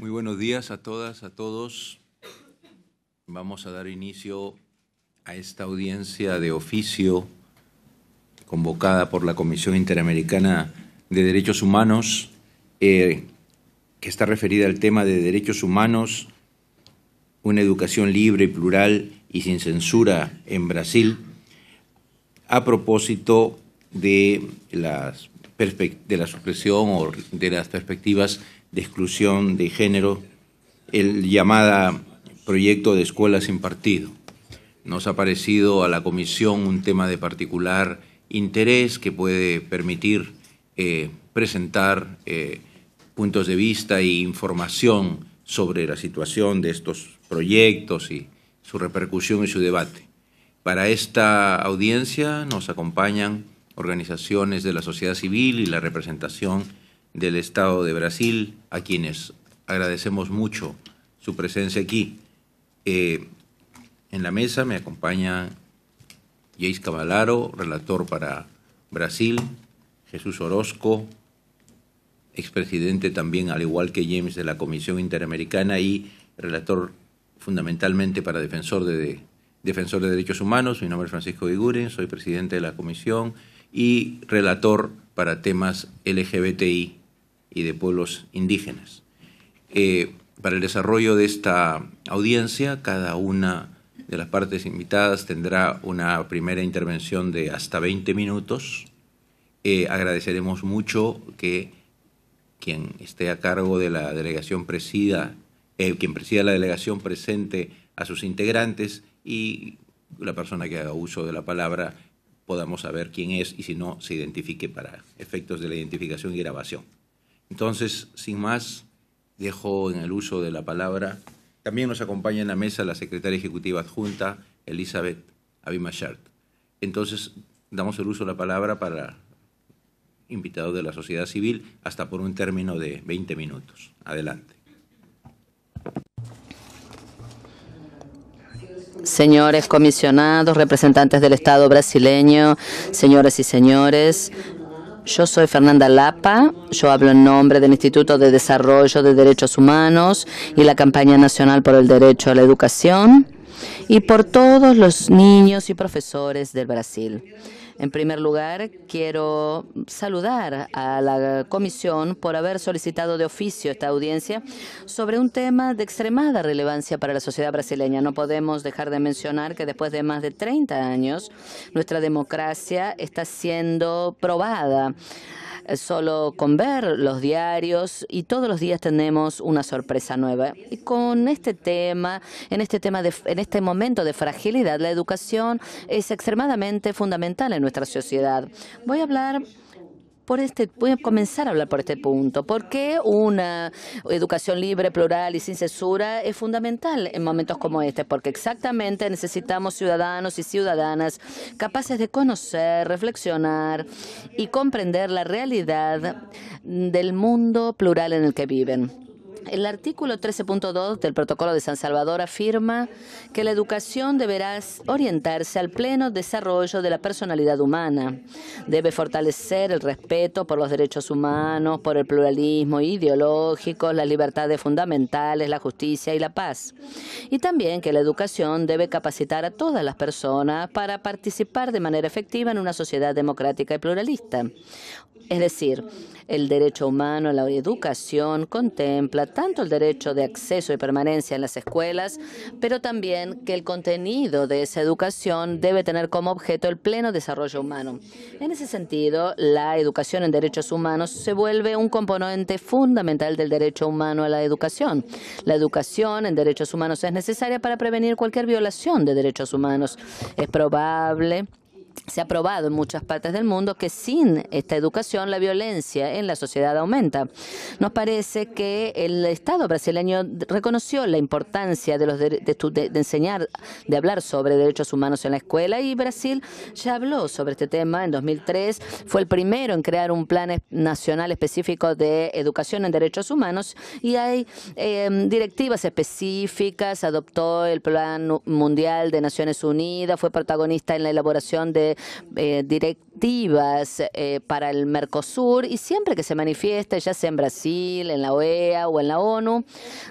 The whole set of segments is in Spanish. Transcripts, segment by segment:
Muy buenos días a todas, a todos. Vamos a dar inicio a esta audiencia de oficio convocada por la Comisión Interamericana de Derechos Humanos, eh, que está referida al tema de derechos humanos, una educación libre, plural y sin censura en Brasil, a propósito de, las de la supresión o de las perspectivas de exclusión de género, el llamada proyecto de escuelas sin partido. Nos ha parecido a la comisión un tema de particular interés que puede permitir eh, presentar eh, puntos de vista e información sobre la situación de estos proyectos y su repercusión y su debate. Para esta audiencia nos acompañan organizaciones de la sociedad civil y la representación del Estado de Brasil, a quienes agradecemos mucho su presencia aquí. Eh, en la mesa me acompaña Jace Cavalaro, relator para Brasil, Jesús Orozco, expresidente también, al igual que James, de la Comisión Interamericana y relator fundamentalmente para defensor de, defensor de derechos humanos. Mi nombre es Francisco Viguren, soy presidente de la comisión y relator para temas LGBTI y de pueblos indígenas. Eh, para el desarrollo de esta audiencia, cada una de las partes invitadas tendrá una primera intervención de hasta 20 minutos. Eh, agradeceremos mucho que quien esté a cargo de la delegación presida, eh, quien presida la delegación presente a sus integrantes y la persona que haga uso de la palabra podamos saber quién es y si no se identifique para efectos de la identificación y grabación. Entonces, sin más, dejo en el uso de la palabra. También nos acompaña en la mesa la secretaria ejecutiva adjunta, Elizabeth Abimashart. Entonces, damos el uso de la palabra para invitados de la sociedad civil hasta por un término de 20 minutos. Adelante. Señores comisionados, representantes del Estado brasileño, señores y señores, yo soy Fernanda Lapa, yo hablo en nombre del Instituto de Desarrollo de Derechos Humanos y la Campaña Nacional por el Derecho a la Educación y por todos los niños y profesores del Brasil. En primer lugar, quiero saludar a la comisión por haber solicitado de oficio esta audiencia sobre un tema de extremada relevancia para la sociedad brasileña. No podemos dejar de mencionar que después de más de 30 años, nuestra democracia está siendo probada Solo con ver los diarios y todos los días tenemos una sorpresa nueva. Y con este tema, en este tema de, en este momento de fragilidad, la educación es extremadamente fundamental en nuestra sociedad. Voy a hablar por este, voy a comenzar a hablar por este punto. Porque una educación libre, plural y sin censura es fundamental en momentos como este? Porque exactamente necesitamos ciudadanos y ciudadanas capaces de conocer, reflexionar y comprender la realidad del mundo plural en el que viven. El artículo 13.2 del Protocolo de San Salvador afirma que la educación deberá orientarse al pleno desarrollo de la personalidad humana. Debe fortalecer el respeto por los derechos humanos, por el pluralismo ideológico, las libertades fundamentales, la justicia y la paz. Y también que la educación debe capacitar a todas las personas para participar de manera efectiva en una sociedad democrática y pluralista. Es decir, el derecho humano a la educación contempla tanto el derecho de acceso y permanencia en las escuelas, pero también que el contenido de esa educación debe tener como objeto el pleno desarrollo humano. En ese sentido, la educación en derechos humanos se vuelve un componente fundamental del derecho humano a la educación. La educación en derechos humanos es necesaria para prevenir cualquier violación de derechos humanos. Es probable se ha probado en muchas partes del mundo que sin esta educación la violencia en la sociedad aumenta. Nos parece que el Estado brasileño reconoció la importancia de, los de, enseñar, de hablar sobre derechos humanos en la escuela y Brasil ya habló sobre este tema en 2003. Fue el primero en crear un plan nacional específico de educación en derechos humanos y hay em, directivas específicas, adoptó el Plan Mundial de Naciones Unidas, fue protagonista en la elaboración de eh, directivas eh, para el Mercosur y siempre que se manifiesta, ya sea en Brasil, en la OEA o en la ONU,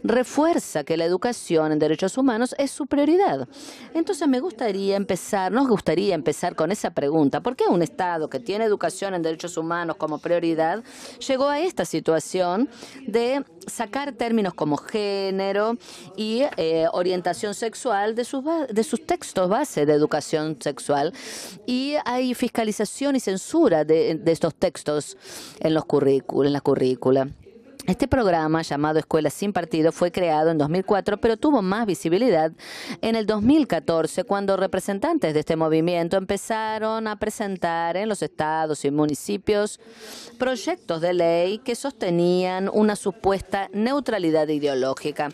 refuerza que la educación en derechos humanos es su prioridad. Entonces me gustaría empezar, nos gustaría empezar con esa pregunta, ¿por qué un Estado que tiene educación en derechos humanos como prioridad llegó a esta situación de sacar términos como género y eh, orientación sexual de sus, de sus textos base de educación sexual. Y hay fiscalización y censura de, estos textos en, los currícul en la currícula. Este programa, llamado Escuelas sin Partido, fue creado en 2004, pero tuvo más visibilidad en el 2014, cuando representantes de este movimiento empezaron a presentar en los estados y municipios proyectos de ley que sostenían una supuesta neutralidad ideológica.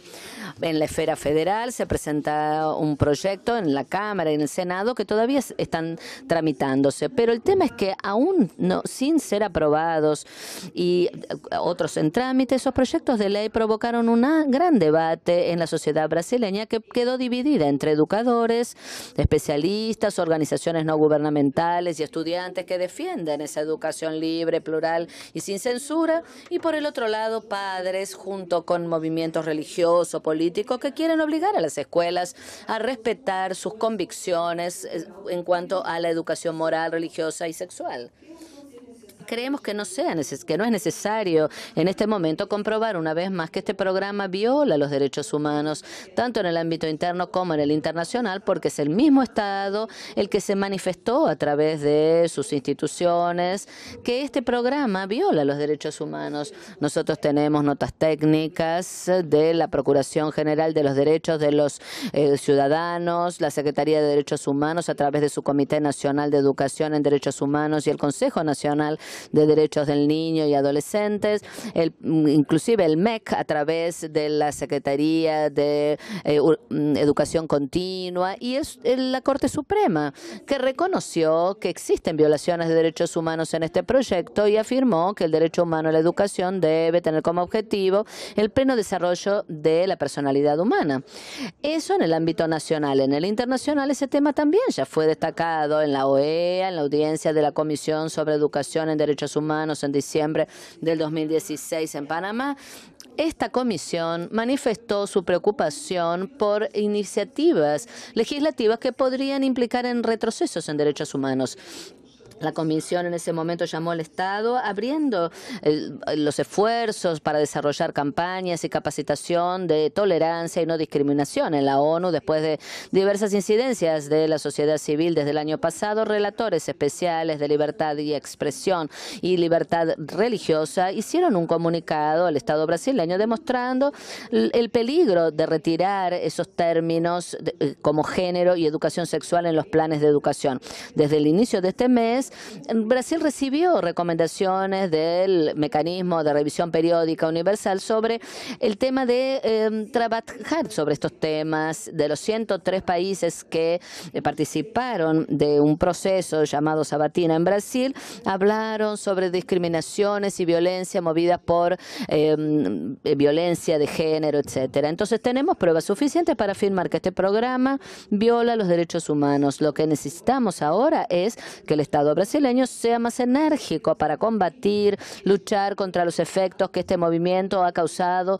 En la esfera federal se presenta un proyecto en la Cámara y en el Senado que todavía están tramitándose, pero el tema es que aún no, sin ser aprobados y eh, otros en trámite, esos proyectos de ley provocaron un gran debate en la sociedad brasileña que quedó dividida entre educadores, especialistas, organizaciones no gubernamentales y estudiantes que defienden esa educación libre, plural y sin censura, y por el otro lado padres junto con movimientos religiosos, políticos que quieren obligar a las escuelas a respetar sus convicciones eh, en cuanto a la educación moral, religiosa y sexual creemos que no, sea que no es necesario en este momento comprobar una vez más que este programa viola los derechos humanos, tanto en el ámbito interno como en el internacional, porque es el mismo Estado el que se manifestó a través de sus instituciones que este programa viola los derechos humanos. Nosotros tenemos notas técnicas de la Procuración General de los Derechos de los eh, Ciudadanos, la Secretaría de Derechos Humanos a través de su Comité Nacional de Educación en Derechos Humanos y el Consejo Nacional de Derechos del Niño y Adolescentes, inclusive el MEC a través de la Secretaría de eh, mm, Educación Continua y es eh, la Corte Suprema que reconoció que existen violaciones de derechos humanos en este proyecto y afirmó que el derecho humano a la educación debe tener como objetivo el pleno desarrollo de la personalidad humana. Eso en el ámbito nacional. En el internacional ese tema también ya fue destacado en la OEA, en la audiencia de la Comisión sobre Educación en Derechos Humanos en diciembre del 2016 en Panamá, esta comisión manifestó su preocupación por iniciativas legislativas que podrían implicar en retrocesos en derechos humanos. La Comisión en ese momento llamó al Estado abriendo los esfuerzos para desarrollar campañas y capacitación de tolerancia y no discriminación en la ONU después de diversas incidencias de la sociedad civil desde el año pasado, relatores especiales de libertad y expresión y libertad religiosa hicieron un comunicado al Estado brasileño demostrando el peligro de retirar esos términos eh, como género y educación sexual en los planes de educación. Desde el inicio de este mes, Brasil recibió recomendaciones del mecanismo de revisión periódica universal sobre el tema de em, trabajar sobre estos temas de los 103 países que eh, participaron de un proceso llamado Sabatina en Brasil, hablaron sobre discriminaciones y violencia movida por em, violencia de género, etcétera. Entonces tenemos pruebas suficientes para afirmar que este programa viola los derechos humanos. Lo que necesitamos ahora es que el Estado brasileño sea más enérgico para combatir, luchar contra los efectos que este movimiento ha causado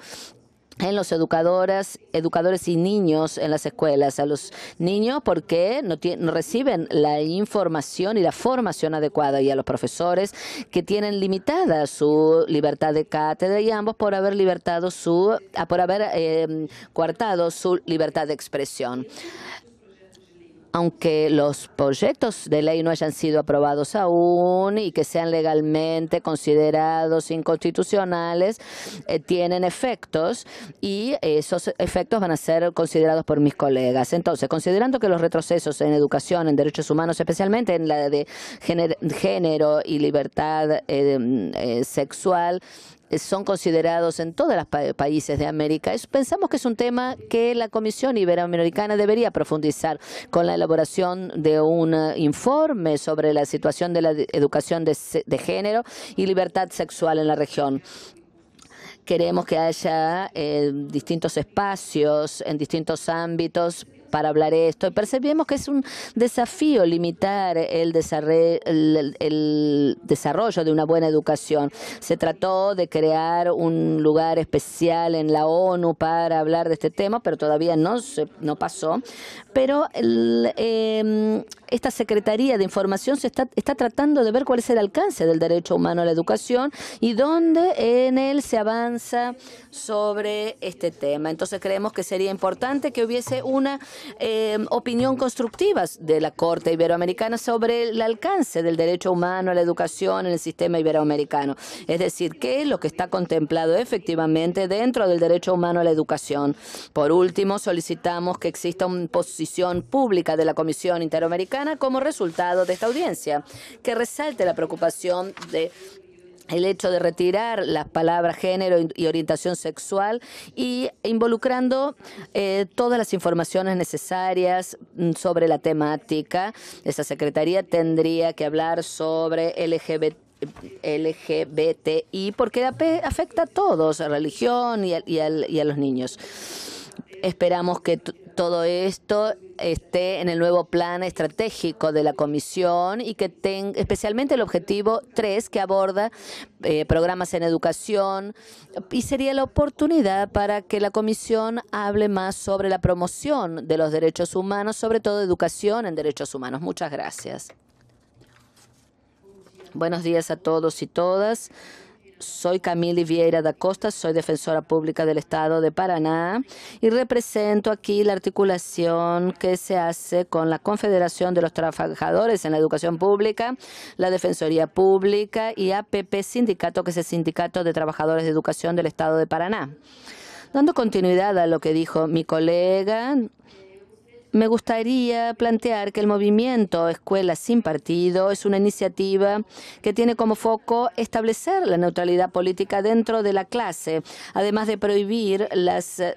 en los educadoras, educadores y niños en las escuelas, a los niños porque no, reciben la información y la formación adecuada y a los profesores que tienen limitada su libertad de cátedra y ambos por haber libertado su, ah, por haber eh, coartado su libertad de expresión aunque los proyectos de ley no hayan sido aprobados aún y que sean legalmente considerados inconstitucionales, eh, tienen efectos y esos efectos van a ser considerados por mis colegas. Entonces, considerando que los retrocesos en educación, en derechos humanos, especialmente en la de género y libertad eh, mm, eh, sexual, eh, son considerados en todos los países de América. pensamos que es un tema que la Comisión Iberoamericana debería profundizar con la elaboración de un eh, informe sobre la situación de la educación de, género y libertad sexual en la región queremos que haya eh, distintos espacios en distintos ámbitos para hablar esto. Percibimos que es un desafío limitar el desarrollo, el, desarrollo de una buena educación. Se trató de crear un lugar especial en la ONU para hablar de este tema, pero todavía no, se, no pasó. Pero el, em, esta Secretaría de Información se está, está tratando de ver cuál es el alcance del derecho humano a la educación y dónde en él se avanza sobre este tema. Entonces creemos que sería importante que hubiese una eh, opinión constructiva de la Corte Iberoamericana sobre el alcance del derecho humano a la educación en el sistema iberoamericano. Es decir, qué es lo que está contemplado efectivamente dentro del derecho humano a la educación. Por último, solicitamos que exista una posición pública de la Comisión Interamericana como resultado de esta audiencia, que resalte la preocupación de el hecho de retirar las palabras género y orientación sexual y involucrando eh, todas las informaciones necesarias mm, sobre la temática. Esa secretaría tendría que hablar sobre LGBT LGBTI, porque afecta a todos, a religión y y y a los niños. Esperamos que todo esto esté en el nuevo plan estratégico de la Comisión y que tenga especialmente el objetivo 3 que aborda eh, programas en educación y sería la oportunidad para que la Comisión hable más sobre la promoción de los derechos humanos, sobre todo educación en derechos humanos. Muchas gracias. Buenos días a todos y todas. Soy Camille Vieira da Costa, soy defensora pública del Estado de Paraná y represento aquí la articulación que se hace con la Confederación de los Trabajadores en la Educación Pública, la Defensoría Pública y APP Sindicato, que es el Sindicato de Trabajadores de Educación del Estado de Paraná. Dando continuidad a lo que dijo mi colega, me gustaría plantear que el movimiento Escuela sin Partido es una iniciativa que tiene como foco establecer la neutralidad política dentro de la clase, además de prohibir las eh,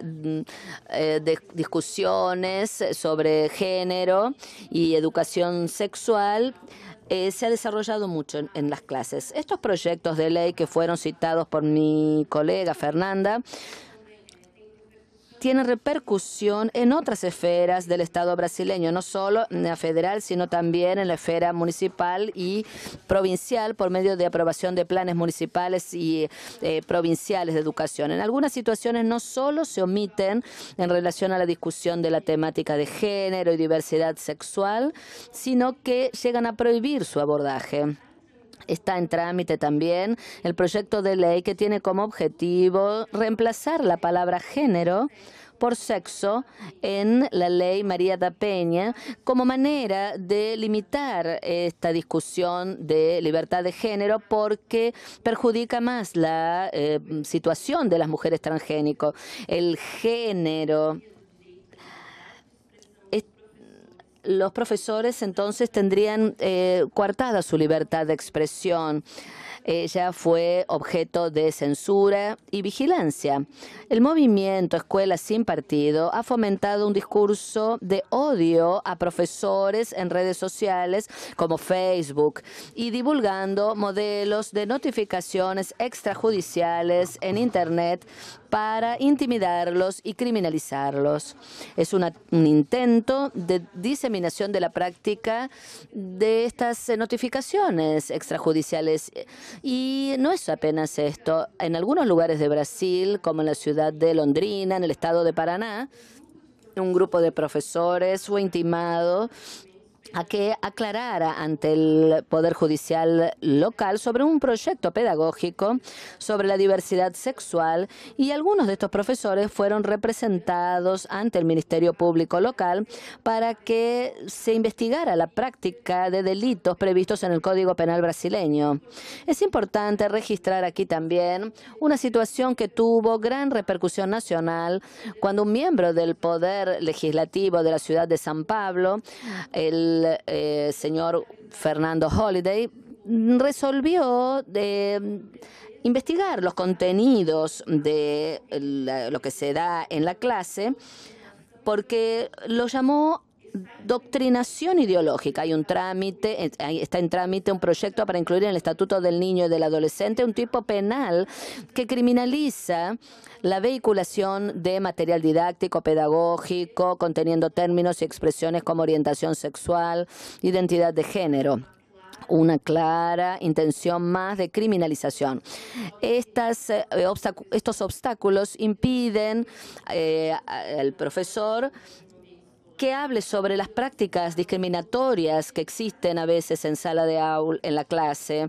eh, discusiones sobre género y educación sexual eh, se ha desarrollado mucho en, las clases. Estos proyectos de ley que fueron citados por mi colega Fernanda tiene repercusión en otras esferas del Estado brasileño, no solo en la federal, sino también en la esfera municipal y provincial por medio de aprobación de planes municipales y eh, provinciales de educación. En algunas situaciones no solo se omiten en relación a la discusión de la temática de género y diversidad sexual, sino que llegan a prohibir su abordaje. Está en trámite también el proyecto de ley que tiene como objetivo reemplazar la palabra género por sexo en la ley María da Peña como manera de limitar esta discusión de libertad de género porque perjudica más la eh, situación de las mujeres transgénicos. El género los profesores entonces tendrían eh, coartada su libertad de expresión. Ella fue objeto de censura y vigilancia. El movimiento Escuela sin Partido ha fomentado un discurso de odio a profesores en redes sociales como Facebook y divulgando modelos de notificaciones extrajudiciales en Internet para intimidarlos y criminalizarlos. Es un intento de diseminación de la práctica de estas eh, notificaciones extrajudiciales. Y no es apenas esto. En algunos lugares de Brasil, como en la ciudad de Londrina, en el estado de Paraná, un grupo de profesores fue intimado a que aclarara ante el Poder Judicial local sobre un proyecto pedagógico sobre la diversidad sexual y algunos de estos profesores fueron representados ante el Ministerio Público local para que se investigara la práctica de delitos previstos en el Código Penal brasileño. Es importante registrar aquí también una situación que tuvo gran repercusión nacional cuando un miembro del Poder Legislativo de la ciudad de San Pablo, el el eh, señor Fernando Holiday resolvió de eh, investigar los contenidos de lo que se da en la clase porque lo llamó doctrinación ideológica. Hay un trámite, eh, está en trámite un proyecto para incluir en el Estatuto del Niño y del Adolescente un tipo penal que criminaliza la vehiculación de material didáctico, pedagógico, conteniendo términos y expresiones como orientación sexual, identidad de género una clara intención más de criminalización. Eh, estos obstáculos impiden eh, al profesor que hable sobre las prácticas discriminatorias que existen a veces en sala de aula, en la clase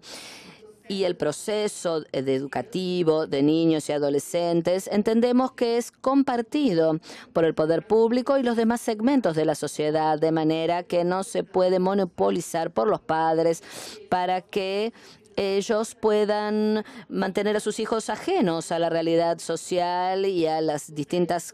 y el proceso educativo de niños y adolescentes entendemos que es compartido por el poder público y los demás segmentos de la sociedad, de manera que no se puede monopolizar por los padres para que ellos puedan mantener a sus hijos ajenos a la realidad social y a las distintas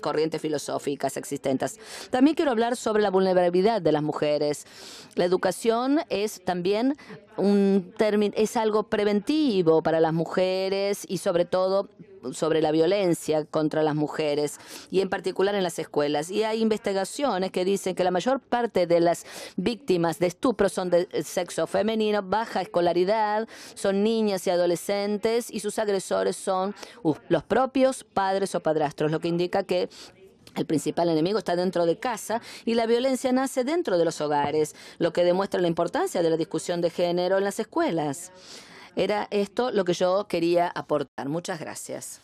corrientes filosóficas existentes. También quiero hablar sobre la vulnerabilidad de las mujeres. La educación es también un término, es algo preventivo para las mujeres y sobre todo sobre la violencia contra las mujeres y en particular en las escuelas. Y hay investigaciones que dicen que la mayor parte de las víctimas de estupro son de sexo femenino, baja escolaridad, son niñas y adolescentes y sus agresores son uh, los propios padres o padrastros, lo que indica que el principal enemigo está dentro de casa y la violencia nace dentro de los hogares, lo que demuestra la importancia de la discusión de género en las escuelas. Era esto lo que yo quería aportar. Muchas gracias.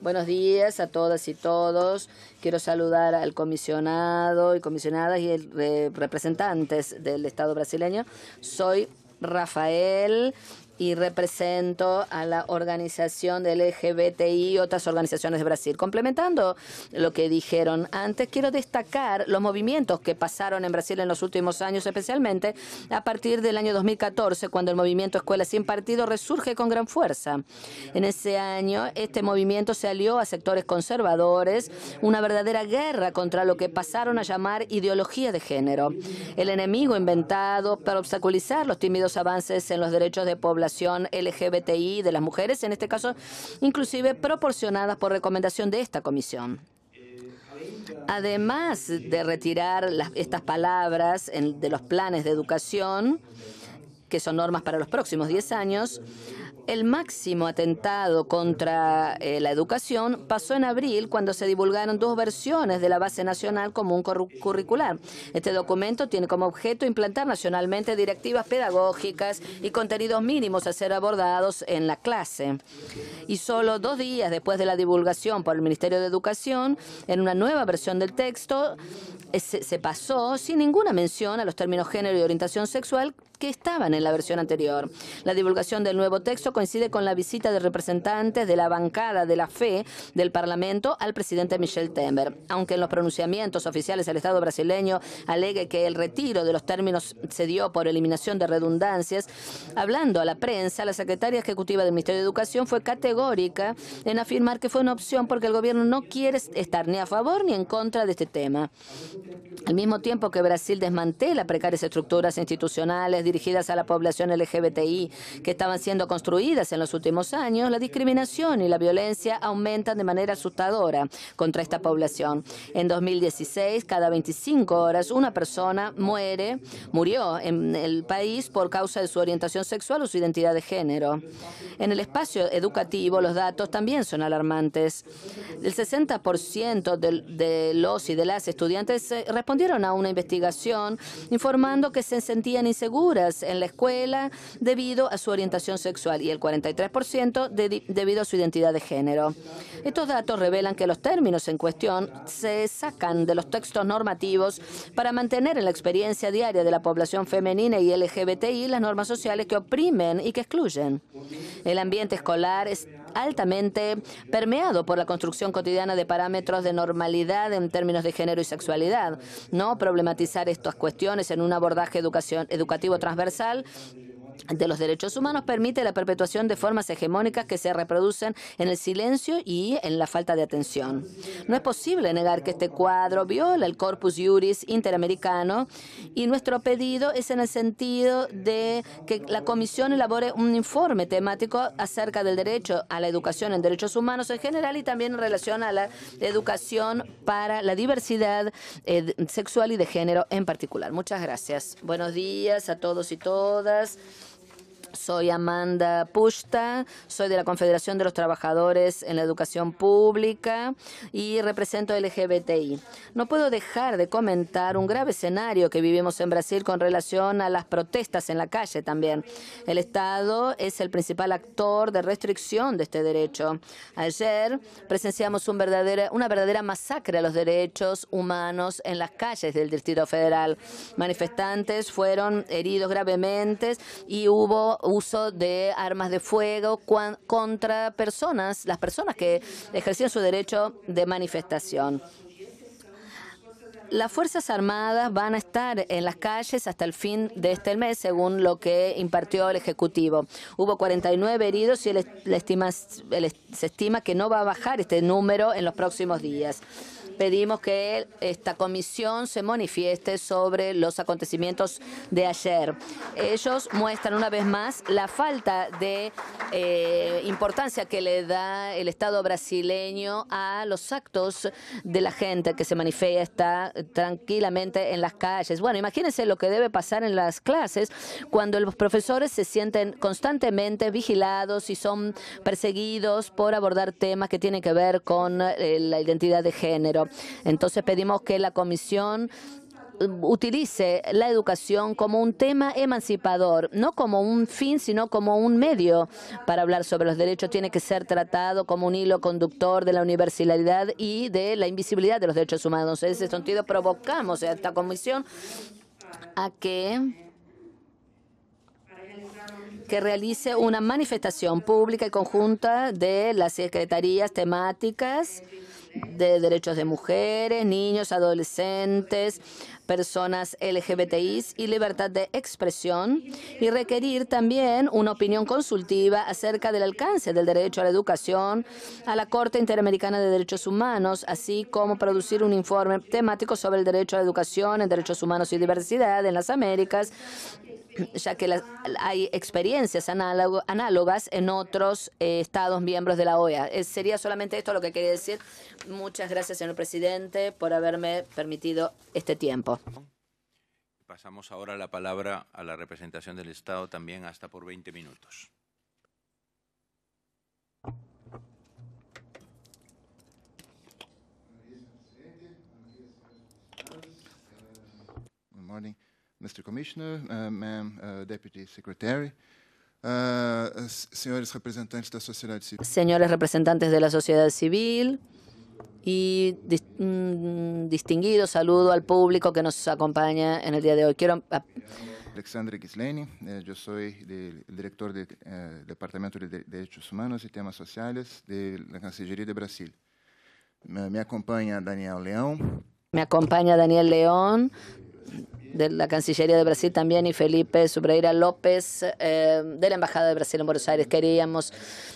Buenos días a todas y todos. Quiero saludar al comisionado y comisionadas y el, representantes del Estado brasileño. Soy Rafael y represento a la organización del LGBTI y otras organizaciones de Brasil. Complementando lo que dijeron antes, quiero destacar los movimientos que pasaron en Brasil en los últimos años, especialmente a partir del año 2014, cuando el movimiento Escuela sin Partido resurge con gran fuerza. En ese año, este movimiento se alió a sectores conservadores, una verdadera guerra contra lo que pasaron a llamar ideología de género, el enemigo inventado para obstaculizar los tímidos avances en los derechos de población LGBTI de las mujeres, en este caso inclusive proporcionadas por recomendación de esta comisión. Además de retirar estas palabras de los planes de educación, que son normas para los próximos 10 años, el máximo atentado contra eh, la educación pasó en abril cuando se divulgaron dos versiones de la Base Nacional Común Curricular. Este documento tiene como objeto implantar nacionalmente directivas pedagógicas y contenidos mínimos a ser abordados en la clase. Y solo dos días después de la divulgación por el Ministerio de Educación, en una nueva versión del texto, eh, se pasó sin ninguna mención a los términos género y orientación sexual que estaban en la versión anterior. La divulgación del nuevo texto coincide con la visita de representantes de la bancada de la fe del Parlamento al presidente Michel Temer. Aunque en los pronunciamientos oficiales el Estado brasileño alegue que el retiro de los términos se dio por eliminación de redundancias, hablando a la prensa, la secretaria ejecutiva del Ministerio de Educación fue categórica en afirmar que fue una opción porque el gobierno no quiere estar ni a favor ni en contra de este tema. Al mismo tiempo que Brasil desmantela precarias estructuras institucionales, dirigidas a la población LGBTI que estaban siendo construidas en los últimos años, la discriminación y la violencia aumentan de manera asustadora contra esta población. En 2016, cada 25 horas, una persona muere, murió en el país por causa de su orientación sexual o su identidad de género. En el espacio educativo, los datos también son alarmantes. El 60% de, de los y de las estudiantes eh, respondieron a una investigación informando que se sentían inseguros en la escuela debido a su orientación sexual y el 43% debido a su identidad de género. Estos datos revelan que los términos en cuestión se sacan de los textos normativos para mantener en la experiencia diaria de la población femenina y LGBTI las normas sociales que oprimen y que excluyen. El ambiente escolar es altamente permeado por la construcción cotidiana de parámetros de normalidad en términos de género y sexualidad. No problematizar estas cuestiones en un abordaje educación, educativo transversal de los derechos humanos permite la perpetuación de formas hegemónicas que se reproducen en el silencio y en la falta de atención. No es posible negar que este cuadro viola el corpus juris interamericano y nuestro pedido es en el sentido de que la Comisión elabore un informe temático acerca del derecho a la educación en derechos humanos en general y también en relación a la educación para la diversidad eh, sexual y de género en particular. Muchas gracias. Buenos días a todos y todas. Soy Amanda Pusta, soy de la Confederación de los Trabajadores en la Educación Pública y represento LGBTI. No puedo dejar de comentar un grave escenario que vivimos en Brasil con relación a las protestas en la calle también. El Estado es el principal actor de restricción de este derecho. Ayer presenciamos una verdadera masacre a los derechos humanos en las calles del Distrito Federal. Manifestantes fueron heridos gravemente y hubo uso de armas de fuego contra personas, las personas que ejercían su derecho de manifestación. Las Fuerzas Armadas van a estar en las calles hasta el fin de este mes, según lo que impartió el Ejecutivo. Hubo 49 heridos y se estima que no va a bajar este número en los próximos días pedimos que esta comisión se manifieste sobre los acontecimientos de ayer. Ellos muestran una vez más la falta de eh, importancia que le da el Estado brasileño a los actos de la gente que se manifiesta tranquilamente en las calles. Bueno, imagínense lo que debe pasar en las clases cuando los profesores se sienten constantemente vigilados y son perseguidos por abordar temas que tienen que ver con eh, la identidad de género. Entonces pedimos que la Comisión um, utilice la educación como un tema emancipador, no como un fin, sino como un medio para hablar sobre los derechos. Tiene que ser tratado como un hilo conductor de la universalidad y de la invisibilidad de los derechos humanos. En ese sentido, provocamos a esta comisión a que realice una manifestación pública y conjunta de las secretarías temáticas de derechos de mujeres, niños, adolescentes, personas LGBTI y libertad de expresión y requerir también una opinión consultiva acerca del alcance del derecho a la educación a la Corte Interamericana de Derechos Humanos, así como producir un informe temático sobre el derecho a la educación en derechos humanos y diversidad en las Américas ya que hay experiencias análogas en otros eh, estados miembros de la OEA. Eh, sería solamente esto lo que quería decir. Muchas gracias, señor presidente, por haberme permitido este tiempo. Pasamos ahora la palabra a la representación del Estado también hasta por 20 minutos. Good morning. Mr. Commissioner, uh, Ma'am uh, uh, señores representantes de la sociedad civil. Señores representantes de la sociedad civil y mm, distinguido saludo al público que nos acompaña en el día de hoy. Quiero em-, ah. Alexandre Gisleni, eh, yo soy el director del eh, Departamento de Derechos Humanos y Temas Sociales de la Cancillería de Brasil. me acompaña Daniel León. Me acompaña Daniel León de la Cancillería de Brasil también y Felipe Sobreira López eh, de la Embajada de Brasil en Buenos Aires. Queríamos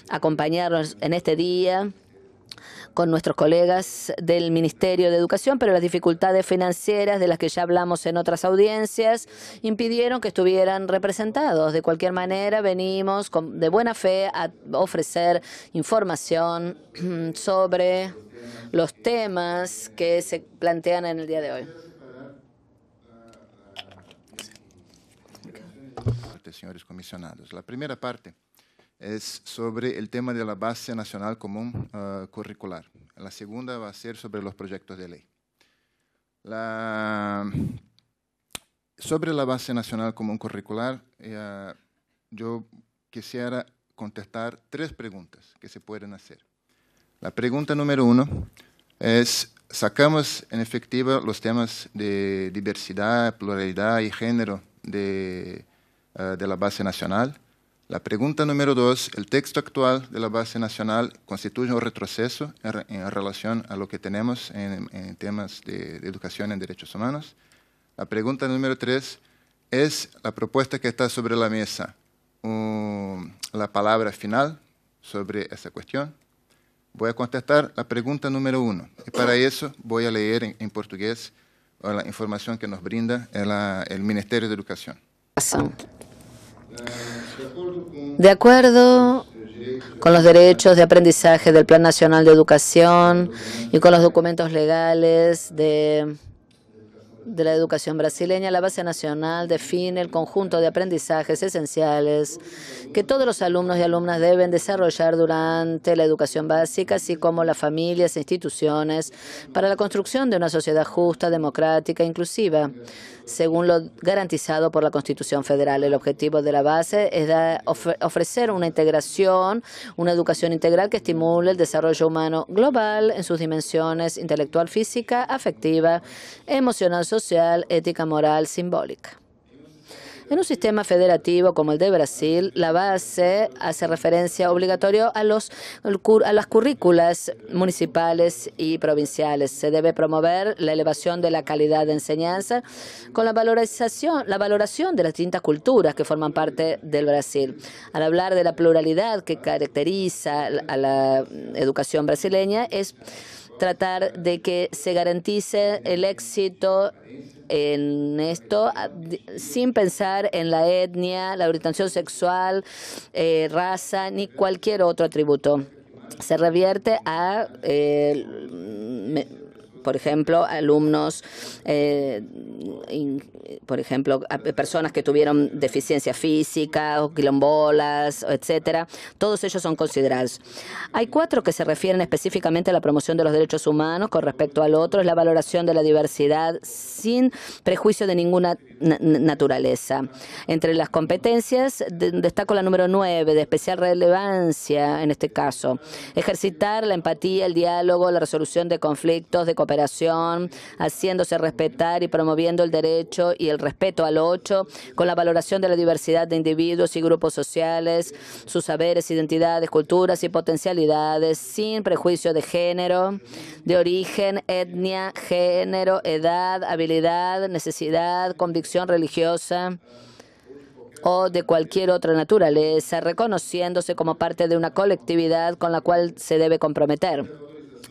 acompañarnos en este día con nuestros colegas del Ministerio de Educación, pero las dificultades financieras de las que ya hablamos en otras audiencias impidieron que estuvieran representados. De cualquier manera, venimos de buena fe a ofrecer información sobre los temas que se plantean en el día de hoy. señores comisionados. La primera parte es sobre el tema de la Base Nacional Común eh, Curricular. La segunda va a ser sobre los proyectos de ley. sobre la Base Nacional Común Curricular, eh, yo quisiera contestar tres preguntas que se pueden hacer. La pregunta número uno es, ¿sacamos en efectiva los temas de diversidad, pluralidad y género de, eh, de la base nacional. La pregunta número dos, ¿el texto actual de la base nacional constituye un retroceso en, relación a lo que tenemos en, temas de, educación en derechos humanos? La pregunta número tres, ¿es la propuesta que está sobre la mesa la palabra final sobre esa cuestión? Voy a contestar la pregunta número uno. Y para eso voy a leer en, portugués la información que nos brinda el, eh, el Ministerio de Educación. De acuerdo con los derechos de aprendizaje del Plan Nacional de Educación y con los documentos legales de, de la educación brasileña, la base nacional define el conjunto de aprendizajes esenciales que todos los alumnos y alumnas deben desarrollar durante la educación básica, así como las familias e instituciones, para la construcción de una sociedad justa, democrática e inclusiva según lo garantizado por la Constitución Federal. El objetivo de la base es ofrecer una integración, una educación integral que estimule el desarrollo humano global en sus dimensiones intelectual, física, afectiva, emocional, social, ética, moral, simbólica. En un sistema federativo como el de Brasil, la base hace referencia obligatoria a, los, a las currículas municipales y provinciales. Se debe promover la elevación de la calidad de enseñanza con la valorización, la valoración de las distintas culturas que forman parte del Brasil. Al hablar de la pluralidad que caracteriza a la educación brasileña, es tratar de que se garantice el éxito en esto ah, sin pensar en la etnia, la orientación sexual, eh, raza ni cualquier otro atributo. Se revierte a eh, por ejemplo, alumnos, eh, por ejemplo, personas que tuvieron deficiencia física, o quilombolas, etcétera. Todos ellos son considerados. Hay cuatro que se refieren específicamente a la promoción de los derechos humanos con respecto al otro, es la valoración de la diversidad sin prejuicio de ninguna naturaleza. Entre las competencias destaco la número nueve, de especial relevancia en este caso, ejercitar la empatía, el diálogo, la resolución de conflictos, de cooperación haciéndose respetar y promoviendo el derecho y el respeto al ocho, con la valoración de la diversidad de individuos y grupos sociales, sus saberes, identidades, culturas y potencialidades, sin prejuicio de género, de origen, etnia, género, edad, habilidad, necesidad, convicción religiosa o de cualquier otra naturaleza, reconociéndose como parte de una colectividad con la cual se debe comprometer.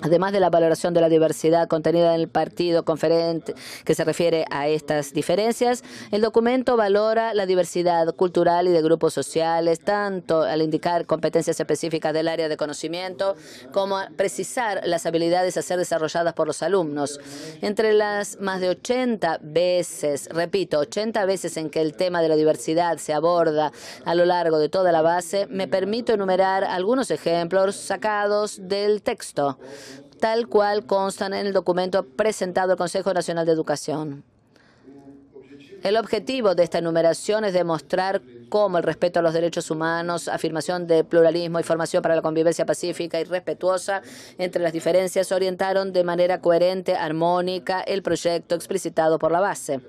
Además de la valoración de la diversidad contenida en el partido conferente que se refiere a estas diferencias, el documento valora la diversidad cultural y de grupos sociales, tanto al indicar competencias específicas del área de conocimiento como a precisar las habilidades a ser desarrolladas por los alumnos. Entre las más de 80 veces, repito, 80 veces en que el tema de la diversidad se aborda a lo largo de toda la base, me permito enumerar algunos ejemplos sacados del texto tal cual constan en el documento presentado al Consejo Nacional de Educación. El objetivo de esta enumeración es demostrar cómo el respeto a los derechos humanos, afirmación de pluralismo y formación para la convivencia pacífica y respetuosa entre las diferencias orientaron de manera coherente, armónica, el proyecto explicitado por la base.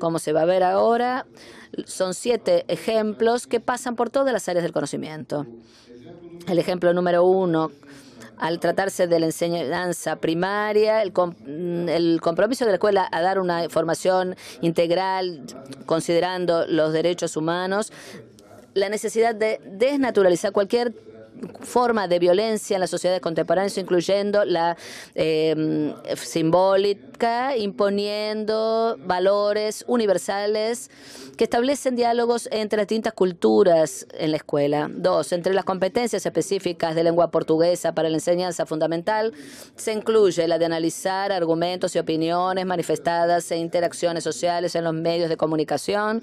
Como se va a ver ahora, son siete ejemplos que pasan por todas las áreas del conocimiento. El ejemplo número uno al tratarse de la enseñanza primaria, el, el compromiso de la escuela a dar una formación integral considerando los derechos humanos, la necesidad de desnaturalizar cualquier forma de violencia en la sociedad contemporánea, incluyendo la em, simbólica, imponiendo valores universales que establecen diálogos entre las distintas culturas en la escuela. Dos, entre las competencias específicas de lengua portuguesa para la enseñanza fundamental se incluye la de analizar argumentos y opiniones manifestadas e interacciones sociales en los medios de comunicación,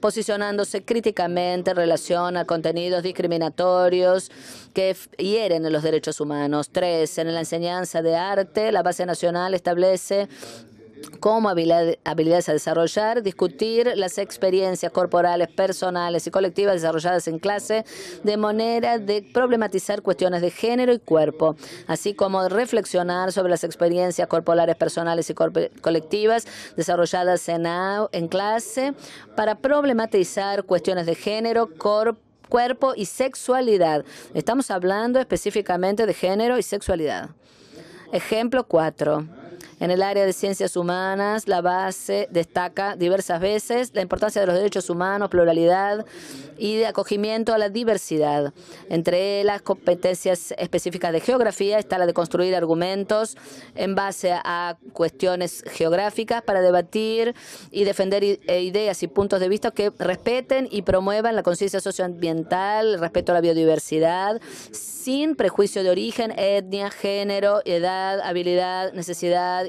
posicionándose críticamente en relación a contenidos discriminatorios, que hieren los derechos humanos. Tres, en la enseñanza de arte, la base nacional establece cómo habilidades a desarrollar, discutir las experiencias corporales, personales y colectivas desarrolladas en clase de manera de problematizar cuestiones de género y cuerpo, así como reflexionar sobre las experiencias corporales, personales y colectivas desarrolladas en, en clase para problematizar cuestiones de género, cuerpo, cuerpo y sexualidad. Estamos hablando específicamente de género y sexualidad. Ejemplo 4. En el área de ciencias humanas, la base destaca diversas veces la importancia de los derechos humanos, pluralidad y de acogimiento a la diversidad. Entre las competencias específicas de geografía está la de construir argumentos en base a cuestiones geográficas para debatir y defender eh, ideas y puntos de vista que respeten y promuevan la conciencia socioambiental, el respeto a la biodiversidad, sin prejuicio de origen, etnia, género, edad, habilidad, necesidad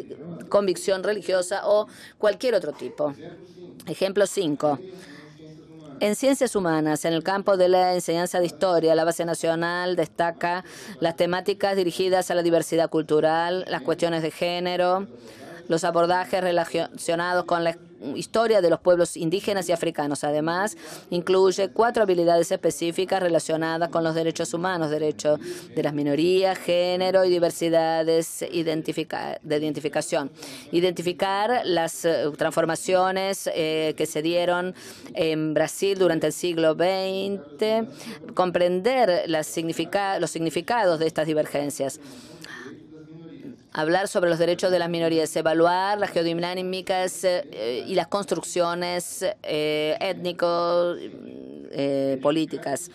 convicción religiosa o cualquier otro tipo. Ejemplo 5. En ciencias humanas, en el campo de la enseñanza de historia, la base nacional destaca las temáticas dirigidas a la diversidad cultural, las cuestiones de género, los abordajes relacionados con la historia de los pueblos indígenas y africanos. Además, incluye cuatro habilidades específicas relacionadas con los derechos humanos, derechos de las minorías, género y diversidades de identificación. Identificar las eh, transformaciones eh, que se dieron en Brasil durante el siglo XX, comprender las los significados de estas divergencias hablar sobre los derechos de las minorías, evaluar las geodinámicas eh, y las construcciones étnico eh, étnicos eh, políticas,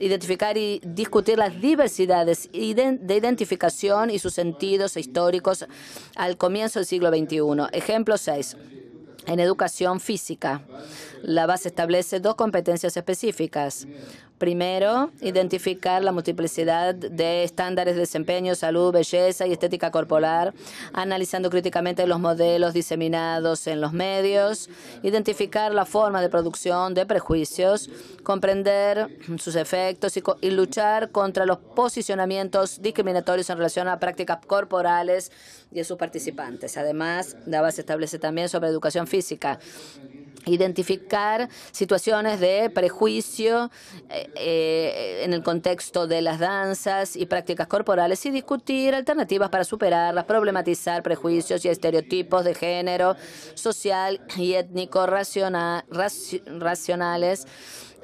identificar y discutir las diversidades de identificación y sus sentidos históricos al comienzo del siglo XXI. Ejemplo 6. En educación física, la base establece dos competencias específicas. Primero, identificar la multiplicidad de estándares de desempeño, salud, belleza y estética corporal, analizando críticamente los modelos diseminados en los medios, identificar la forma de producción de prejuicios, comprender sus efectos y, luchar contra los posicionamientos discriminatorios en relación a prácticas corporales y de sus participantes. Además, la se establece también sobre educación física identificar situaciones de prejuicio eh, eh, en el contexto de las danzas y prácticas corporales y discutir alternativas para superarlas, problematizar prejuicios y estereotipos de género, social y étnico racionales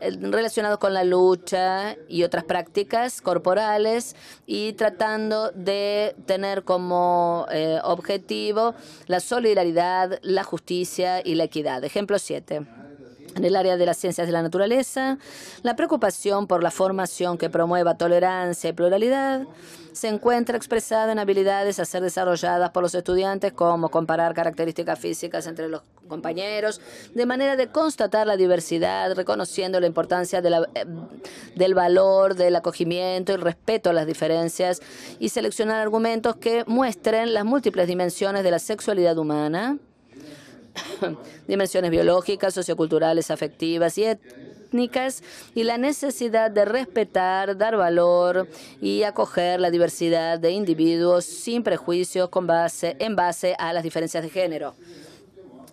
relacionados con la lucha y otras prácticas corporales y tratando de tener como eh, objetivo la solidaridad, la justicia y la equidad. Ejemplo 7 en el área de las ciencias de la naturaleza, la preocupación por la formación que promueva tolerancia y pluralidad se encuentra expresada en habilidades a ser desarrolladas por los estudiantes como comparar características físicas entre los compañeros, de manera de constatar la diversidad, reconociendo la importancia eh, del valor, del acogimiento y respeto a las diferencias, y seleccionar argumentos que muestren las múltiples dimensiones de la sexualidad humana dimensiones biológicas, socioculturales, afectivas y étnicas y la necesidad de respetar, dar valor y acoger la diversidad de individuos sin prejuicios con base en base a las diferencias de género.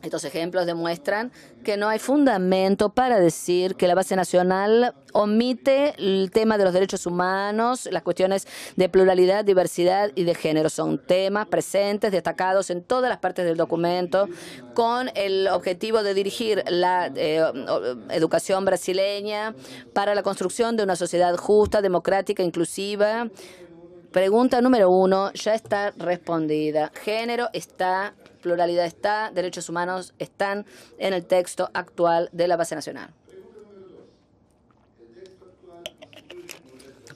Estos ejemplos demuestran que no hay fundamento para decir que la base nacional omite el tema de los derechos humanos, las cuestiones de pluralidad, diversidad y de género. Son temas presentes, destacados en todas las partes del documento, con el objetivo de dirigir la eh, educación brasileña para la construcción de una sociedad justa, democrática, inclusiva. Pregunta número uno ya está respondida. Género está pluralidad está, derechos humanos están en el texto actual de la base nacional.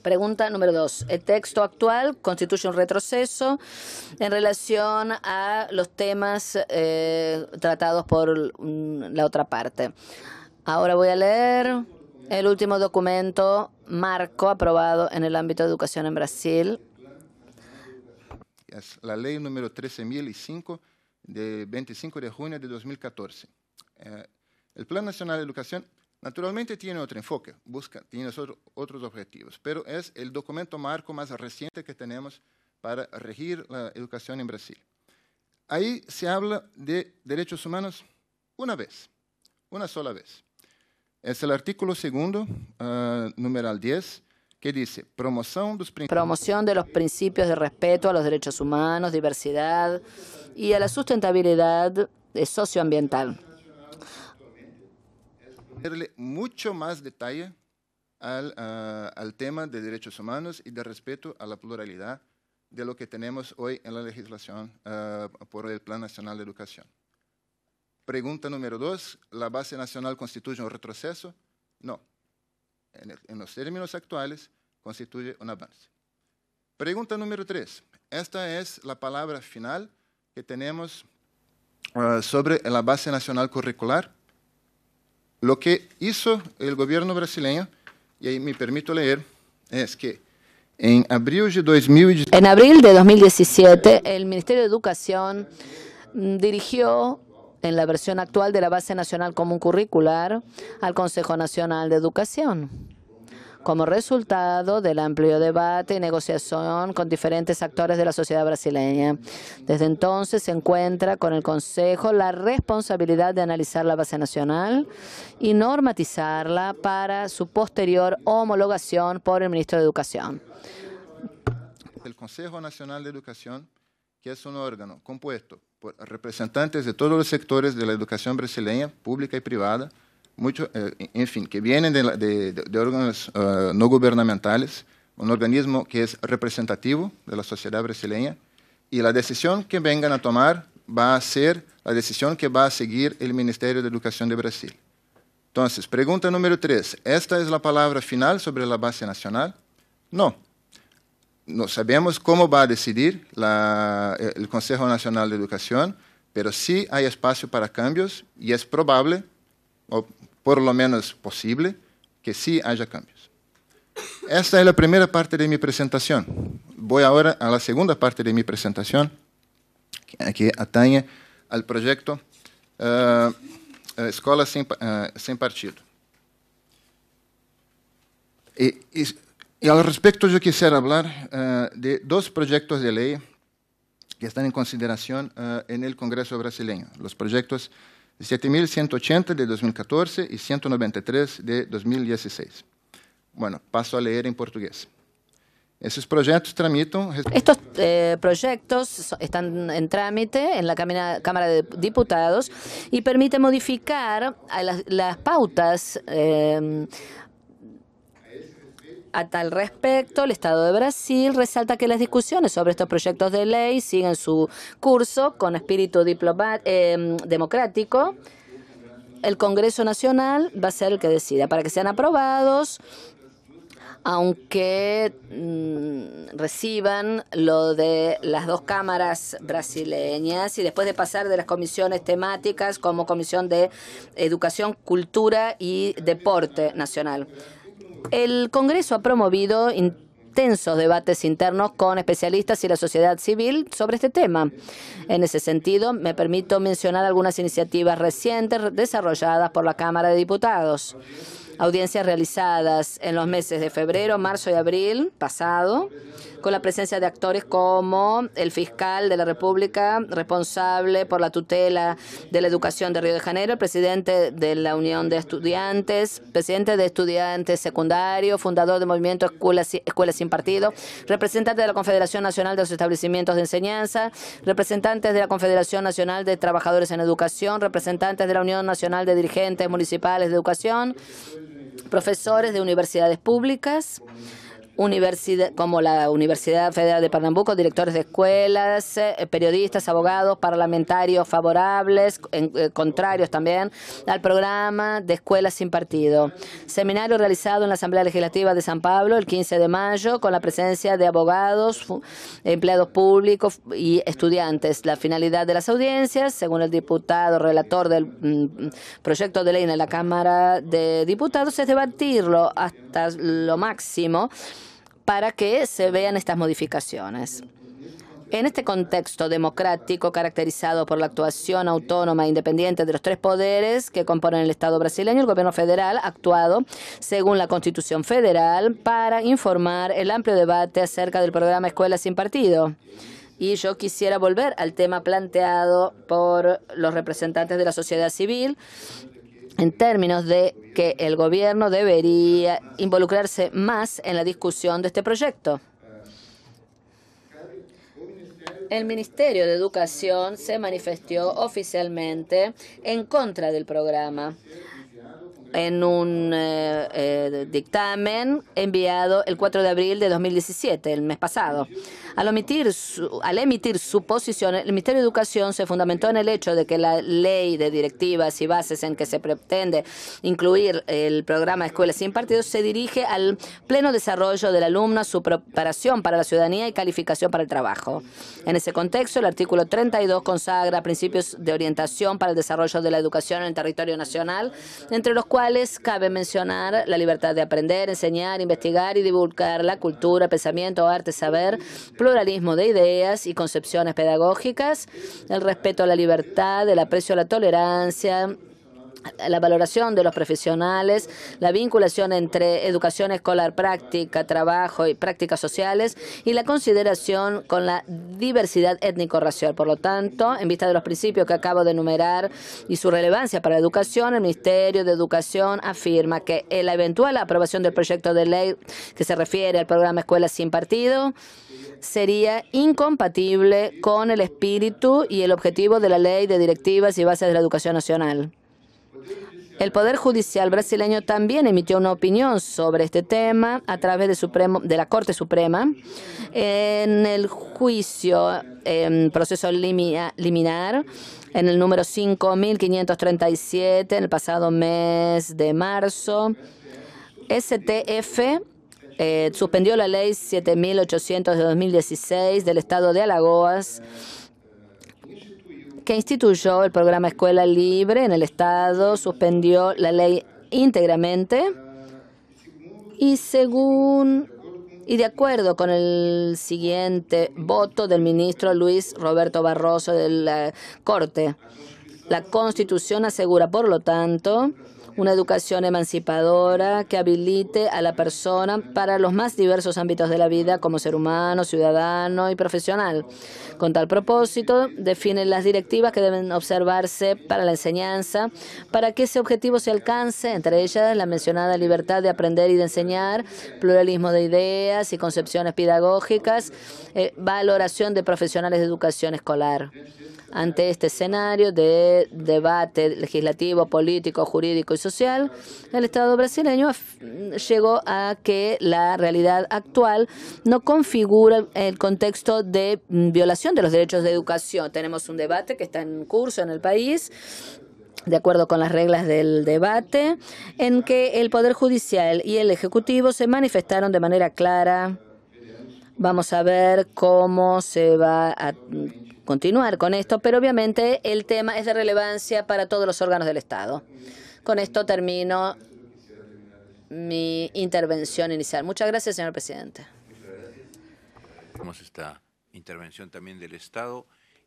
Pregunta número dos. El texto actual constituye un retroceso en relación a los temas eh, tratados por mm, la otra parte. Ahora voy a leer el último documento marco aprobado en el ámbito de educación en Brasil. La ley número 13.005 de 25 de junio de 2014. Eh, el Plan Nacional de Educación naturalmente tiene otro enfoque, busca, tiene otros objetivos, pero es el documento marco más reciente que tenemos para regir la educación en Brasil. Ahí se habla de derechos humanos una vez, una sola vez. Es el artículo segundo, eh, numeral 10, que dice promoción, promoción de los principios de respeto a los derechos humanos, diversidad y a la sustentabilidad eh, socioambiental. mucho más detalle ah, al, tema de derechos humanos y de respeto a la pluralidad de lo que tenemos hoy en la legislación ah, por el Plan Nacional de Educación. Pregunta número dos, ¿la base nacional constituye un retroceso? No, en, los términos actuales, constituye un avance. Pregunta número tres. Esta es la palabra final que tenemos ah, sobre la base nacional curricular. Lo que hizo el gobierno brasileño, y ahí me permito leer, es que en abril de en abril de 2017 el Ministerio de Educación mm, dirigió en la versión actual de la Base Nacional Común Curricular al Consejo Nacional de Educación como resultado del amplio debate y negociación con diferentes actores de la sociedad brasileña. Desde entonces se encuentra con el Consejo la responsabilidad de analizar la base nacional y normatizarla para su posterior homologación por el ministro de Educación. El Consejo Nacional de Educación, que es un órgano compuesto representantes de todos los sectores de la educación brasileña, pública y privada, mucho, eh, en fin, que vienen de, órganos eh, no gubernamentales, un organismo que es representativo de la sociedad brasileña, y la decisión que vengan a tomar va a ser la decisión que va a seguir el Ministerio de Educación de Brasil. Entonces, pregunta número tres, ¿esta es la palabra final sobre la base nacional? No, no sabemos cómo va a decidir eh, el Consejo Nacional de Educación, pero sí hay espacio para cambios y es probable, o por lo menos posible, que sí haya cambios. Esta es la primera parte de mi presentación. Voy ahora a la segunda parte de mi presentación, que atañe al proyecto Escola sin, Partido. Y al respecto yo quisiera hablar eh, de dos proyectos de ley que están en consideración eh, en el Congreso brasileño, los proyectos 7180 de 2014 y 193 de 2016. Bueno, paso a leer en portugués. Esos proyectos tramitan... Estos eh, proyectos están en trámite en la Cámara de Diputados y permite modificar las, pautas a tal respecto, el Estado de Brasil resalta que las discusiones sobre estos proyectos de ley siguen su curso con espíritu em, democrático. El Congreso Nacional va a ser el que decida para que sean aprobados aunque mm, reciban lo de las dos cámaras brasileñas y después de pasar de las comisiones temáticas como Comisión de Educación, Cultura y Deporte Nacional. El Congreso ha promovido debates internos con especialistas y la sociedad civil sobre este tema. En ese sentido, me permito mencionar algunas iniciativas recientes desarrolladas por la Cámara de Diputados. Audiencias realizadas en los meses de febrero, marzo y abril pasado, con la presencia de actores como el fiscal de la República, responsable por la tutela de la educación de Río de Janeiro, el presidente de la Unión de Estudiantes, presidente de Estudiantes Secundarios, fundador del movimiento Escuelas, y partido, representantes de la Confederación Nacional de los Establecimientos de Enseñanza, representantes de la Confederación Nacional de Trabajadores en Educación, representantes de la Unión Nacional de Dirigentes Municipales de Educación, profesores de universidades públicas universidad, como la Universidad Federal de Pernambuco, directores de escuelas, eh, periodistas, abogados, parlamentarios favorables, en, eh, contrarios también, al programa de escuelas sin partido. Seminario realizado en la Asamblea Legislativa de San Pablo el 15 de mayo con la presencia de abogados, empleados públicos y estudiantes. La finalidad de las audiencias, según el diputado relator del mm, proyecto de ley en la Cámara de Diputados, es debatirlo hasta lo máximo para que se vean estas modificaciones. En este contexto democrático caracterizado por la actuación autónoma e independiente de los tres poderes que componen el Estado brasileño, el gobierno federal ha actuado según la Constitución federal para informar el amplio debate acerca del programa Escuela sin Partido. Y yo quisiera volver al tema planteado por los representantes de la sociedad civil en términos de que el gobierno debería involucrarse más en la discusión de este proyecto. El Ministerio de Educación se manifestó oficialmente en contra del programa en un eh, eh, dictamen enviado el 4 de abril de 2017, el mes pasado. Al, omitir al emitir su posición, el Ministerio de Educación se fundamentó en el hecho de que la ley de directivas y bases en que se pretende incluir el programa Escuelas sin Partidos se dirige al pleno desarrollo del alumno, su preparación para la ciudadanía y calificación para el trabajo. En ese contexto, el artículo 32 consagra principios de orientación para el desarrollo de la educación en el territorio nacional, entre los cuales cabe mencionar la libertad de aprender, enseñar, investigar y divulgar la cultura, pensamiento, arte, saber, pluralismo de ideas y concepciones pedagógicas, el respeto a la libertad, el aprecio a la tolerancia, la valoración de los profesionales, la vinculación entre educación escolar práctica, trabajo y prácticas sociales y la consideración con la diversidad étnico-racial. Por lo tanto, en vista de los principios que acabo de enumerar y su relevancia para la educación, el Ministerio de Educación afirma que la eventual aprobación del proyecto de ley que se refiere al programa Escuelas sin Partido sería incompatible con el espíritu y el objetivo de la ley de directivas y bases de la educación nacional. El Poder Judicial brasileño también emitió una opinión sobre este tema a través de, la Corte Suprema en el juicio en proceso liminar en el número 5.537 en el pasado mes de marzo. STF eh, suspendió la ley 7.800 de 2016 del estado de Alagoas que instituyó el programa Escuela Libre en el Estado, suspendió la ley íntegramente y según y de acuerdo con el siguiente voto del ministro Luis Roberto Barroso de la Corte, la Constitución asegura, por lo tanto, una educación emancipadora que habilite a la persona para los más diversos ámbitos de la vida como ser humano, ciudadano y profesional. Con tal propósito, define las directivas que deben observarse para la enseñanza para que ese objetivo se alcance, entre ellas la mencionada libertad de aprender y de enseñar, pluralismo de ideas y concepciones pedagógicas, eh, valoración de profesionales de educación escolar. Ante este escenario de debate legislativo, político, jurídico y social del Estado brasileño llegó a que la realidad actual no configura el contexto de mm, violación de los derechos de educación. Tenemos un debate que está en curso en el país de acuerdo con las reglas del debate, en que el Poder Judicial y el Ejecutivo se manifestaron de manera clara. Vamos a ver cómo se va a continuar con esto, pero obviamente el tema es de relevancia para todos los órganos del Estado. Con esto termino mi intervención inicial. Muchas gracias, señor presidente. Tenemos esta intervención también del Estado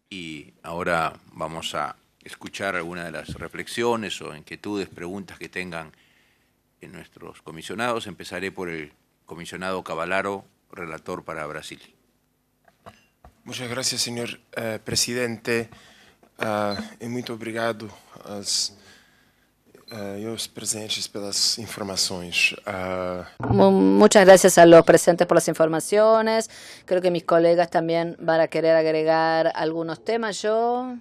y ahora vamos a escuchar algunas de las reflexiones o inquietudes, preguntas que tengan nuestros comisionados. Empezaré por el comisionado Cavalaro, relator para Brasil. Muchas gracias, señor eh, presidente, ah, y muy obrigado los eh, presentes las informaciones. Ah, muchas gracias a los presentes por las informaciones. Creo que mis colegas también van a querer agregar algunos temas. Yo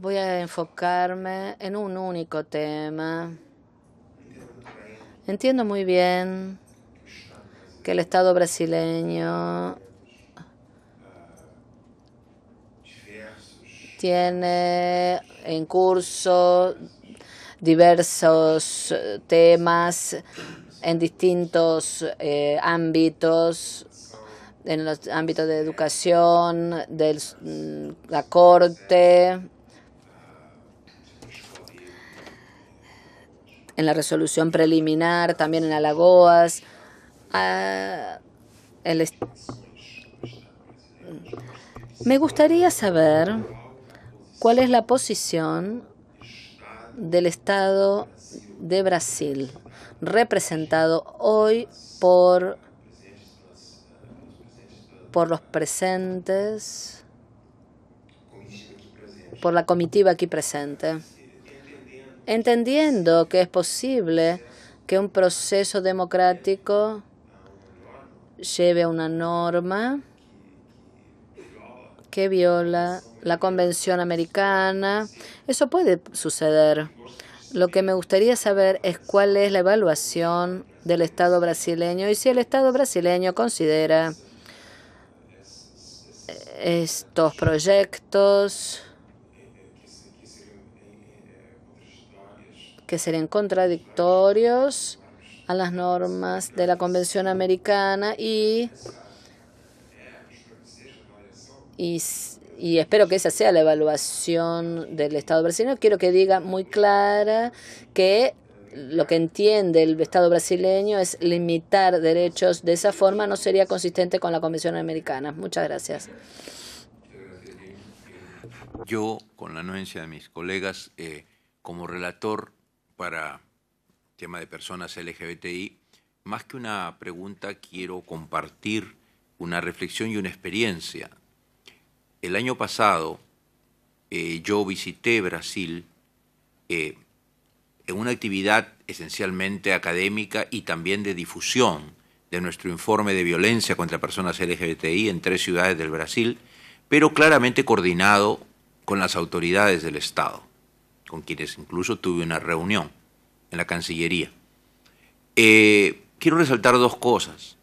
voy a enfocarme en un único tema. Entiendo muy bien que el Estado brasileño tiene en curso diversos eh, temas en distintos eh, ámbitos, en los ámbitos de educación, de mm, la corte, en la resolución preliminar, también en Alagoas. Ah, el mm. Me gustaría saber ¿Cuál es la posición del Estado de Brasil, representado hoy por, por los presentes, por la comitiva aquí presente? Entendiendo que es posible que un proceso democrático lleve a una norma que viola la Convención Americana. Eso puede suceder. Lo que me gustaría saber es cuál es la evaluación del Estado brasileño y si el Estado brasileño considera eh, estos proyectos que serían contradictorios a las normas de la Convención Americana y, y y espero que esa sea la evaluación del Estado brasileño, quiero que diga muy clara que lo que entiende el Estado brasileño es limitar derechos de esa forma no sería consistente con la Convención Americana. Muchas gracias. Yo, con la anuencia de mis colegas, eh, como relator para tema de personas LGBTI, más que una pregunta quiero compartir una reflexión y una experiencia el año pasado eh, yo visité Brasil eh, en una actividad esencialmente académica y también de difusión de nuestro informe de violencia contra personas LGBTI en tres ciudades del Brasil, pero claramente coordinado con las autoridades del Estado, con quienes incluso tuve una reunión en la Cancillería. Eh, quiero resaltar dos cosas.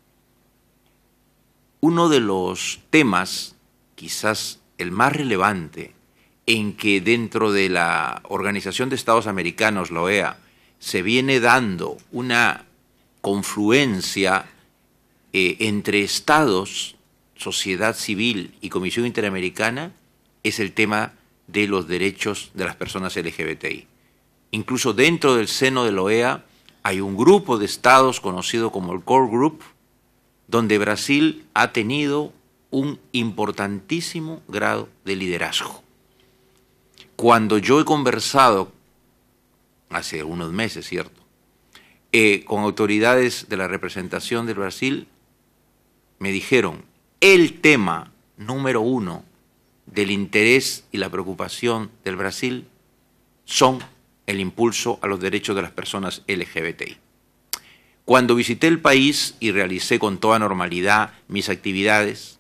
Uno de los temas quizás el más relevante en que dentro de la Organización de Estados Americanos, la OEA, se viene dando una confluencia eh, entre estados, sociedad civil y Comisión Interamericana es el tema de los derechos de las personas LGBTI. Incluso dentro del seno de la OEA hay un grupo de estados conocido como el Core Group, donde Brasil ha tenido un importantísimo grado de liderazgo. Cuando yo he conversado, hace unos meses, ¿cierto?, eh, con autoridades de la representación del Brasil, me dijeron, el tema número uno del interés y la preocupación del Brasil son el impulso a los derechos de las personas LGBTI. Cuando visité el país y realicé con toda normalidad mis actividades,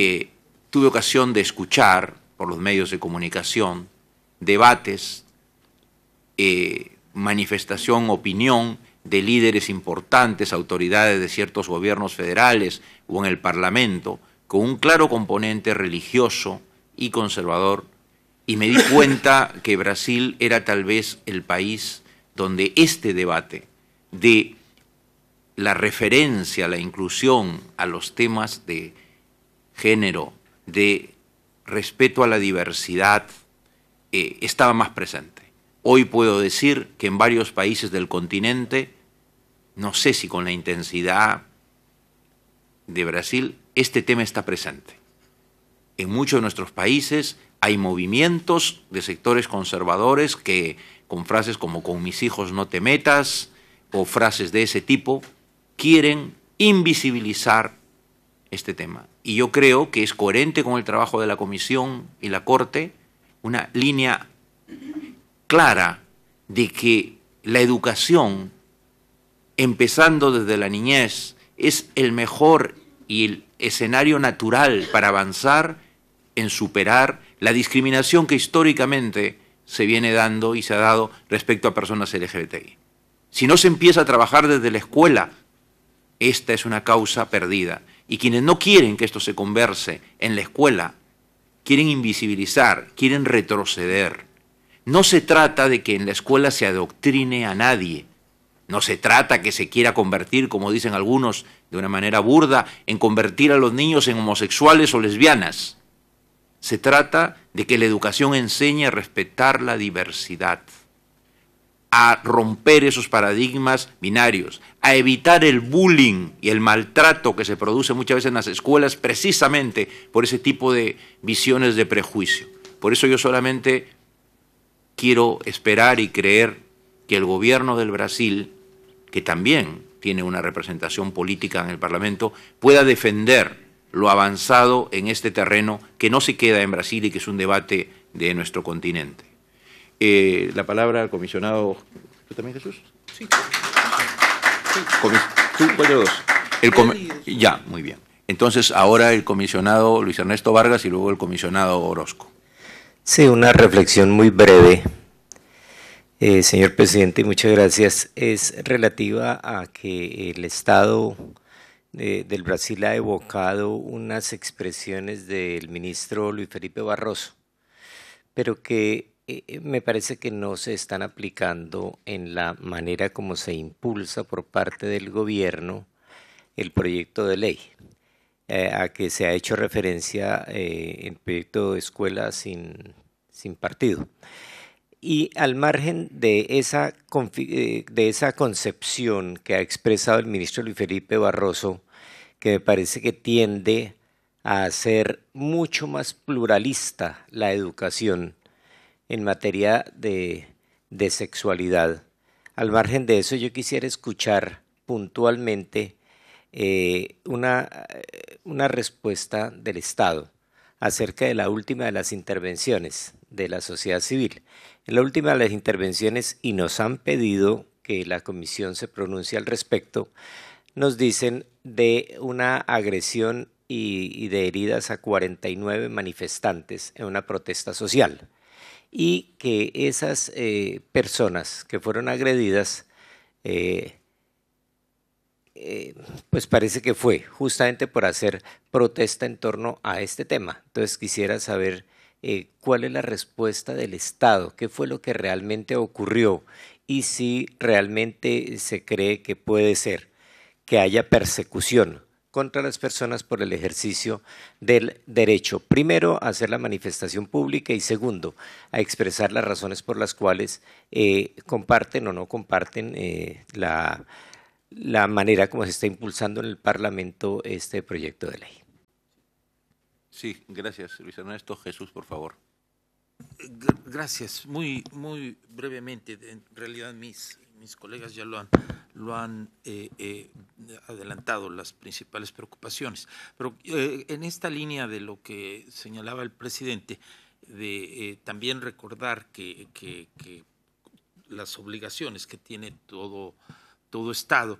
eh, tuve ocasión de escuchar por los medios de comunicación debates, eh, manifestación, opinión de líderes importantes, autoridades de ciertos gobiernos federales o en el Parlamento, con un claro componente religioso y conservador, y me di cuenta que Brasil era tal vez el país donde este debate de la referencia, la inclusión a los temas de género, de respeto a la diversidad, eh, estaba más presente. Hoy puedo decir que en varios países del continente, no sé si con la intensidad de Brasil, este tema está presente. En muchos de nuestros países hay movimientos de sectores conservadores que con frases como con mis hijos no te metas o frases de ese tipo, quieren invisibilizar este tema. Y yo creo que es coherente con el trabajo de la Comisión y la Corte una línea clara de que la educación, empezando desde la niñez, es el mejor y el escenario natural para avanzar en superar la discriminación que históricamente se viene dando y se ha dado respecto a personas LGBTI. Si no se empieza a trabajar desde la escuela, esta es una causa perdida. Y quienes no quieren que esto se converse en la escuela, quieren invisibilizar, quieren retroceder. No se trata de que en la escuela se adoctrine a nadie. No se trata que se quiera convertir, como dicen algunos de una manera burda, en convertir a los niños en homosexuales o lesbianas. Se trata de que la educación enseñe a respetar la diversidad a romper esos paradigmas binarios, a evitar el bullying y el maltrato que se produce muchas veces en las escuelas precisamente por ese tipo de visiones de prejuicio. Por eso yo solamente quiero esperar y creer que el gobierno del Brasil, que también tiene una representación política en el Parlamento, pueda defender lo avanzado en este terreno que no se queda en Brasil y que es un debate de nuestro continente. Eh, la palabra al comisionado. ¿Tú también, Jesús? Sí. Ya, muy bien. Entonces, ahora el comisionado Luis Ernesto Vargas y luego el comisionado Orozco. Sí, una reflexión muy breve, eh, señor presidente, muchas gracias. Es relativa a que el Estado eh, del Brasil ha evocado unas expresiones del ministro Luis Felipe Barroso, pero que eh, eh, me parece que no se están aplicando en la manera como se impulsa por parte del gobierno el proyecto de ley. Eh, a que se ha hecho referencia el proyecto de escuela sin, partido. Y al margen de esa, de esa concepción que ha expresado el ministro Luis Felipe Barroso, que me parece que tiende a hacer mucho más pluralista la educación en materia de, sexualidad. Al margen de eso, yo quisiera escuchar puntualmente eh, eh, una, respuesta del Estado acerca de la última de las intervenciones de la sociedad civil. En la última de las intervenciones, y nos han pedido que la comisión se pronuncie al respecto, nos dicen de una agresión y, y de heridas a 49 manifestantes en una protesta social y que esas eh, personas que fueron agredidas, eh, eh, pues parece que fue justamente por hacer protesta en torno a este tema. Entonces quisiera saber cuál es la respuesta del Estado, qué fue lo que realmente ocurrió y si realmente se cree que puede ser que haya persecución contra las personas por el ejercicio del derecho, primero, a hacer la manifestación pública y segundo, a expresar las razones por las cuales eh, comparten o no comparten eh, la, manera como se está impulsando en el Parlamento este proyecto de ley. Sí, gracias, Luis Ernesto. Jesús, por favor. Gracias. Muy, muy brevemente, en realidad mis colegas ya lo han lo han eh, eh, adelantado las principales preocupaciones. Pero eh, en esta línea de lo que señalaba el presidente, de también recordar que, las obligaciones que tiene todo, todo Estado,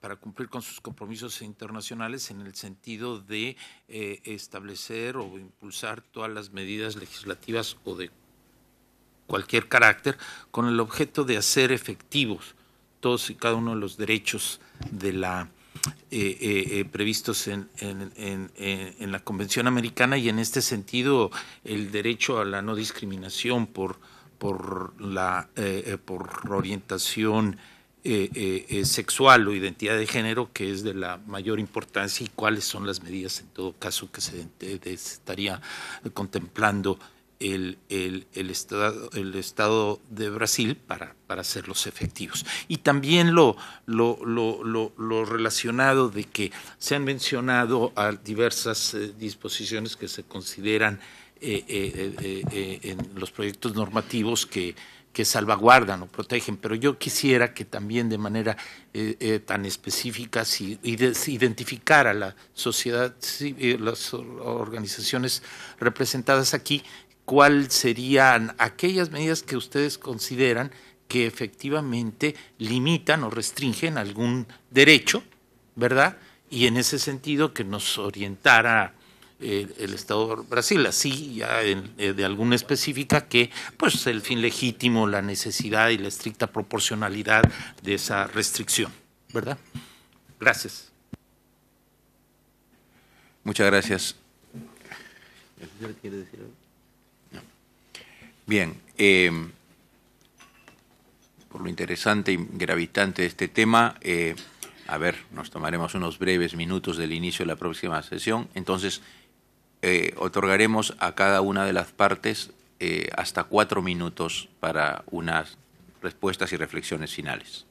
para cumplir con sus compromisos internacionales en el sentido de establecer o impulsar todas las medidas legislativas o de cualquier carácter con el objeto de hacer efectivos todos y cada uno de los derechos de la eh, eh, eh, previstos en, la Convención Americana y en este sentido el derecho a la no discriminación por, por, la, por orientación sexual o identidad de género que es de la mayor importancia y cuáles son las medidas en todo caso que se estaría contemplando el, estado, el Estado de Brasil para, para hacerlos efectivos. Y también lo, lo, relacionado de que se han mencionado a diversas eh, disposiciones que se consideran eh, eh, en los proyectos normativos que, salvaguardan o protegen, pero yo quisiera que también de manera tan específica si, identificar a la sociedad, civil las organizaciones representadas aquí cuáles serían aquellas medidas que ustedes consideran que efectivamente limitan o restringen algún derecho, ¿verdad? Y en ese sentido que nos orientara eh, el Estado de Brasil, así ya eh, de alguna específica que pues el fin legítimo, la necesidad y la estricta proporcionalidad de esa restricción, ¿verdad? Gracias. Muchas gracias. quiere decir Bien, eh, por lo interesante y gravitante de este tema, eh, a ver, nos tomaremos unos breves minutos del inicio de la próxima sesión. Entonces, eh, otorgaremos a cada una de las partes hasta cuatro minutos para unas respuestas y reflexiones finales.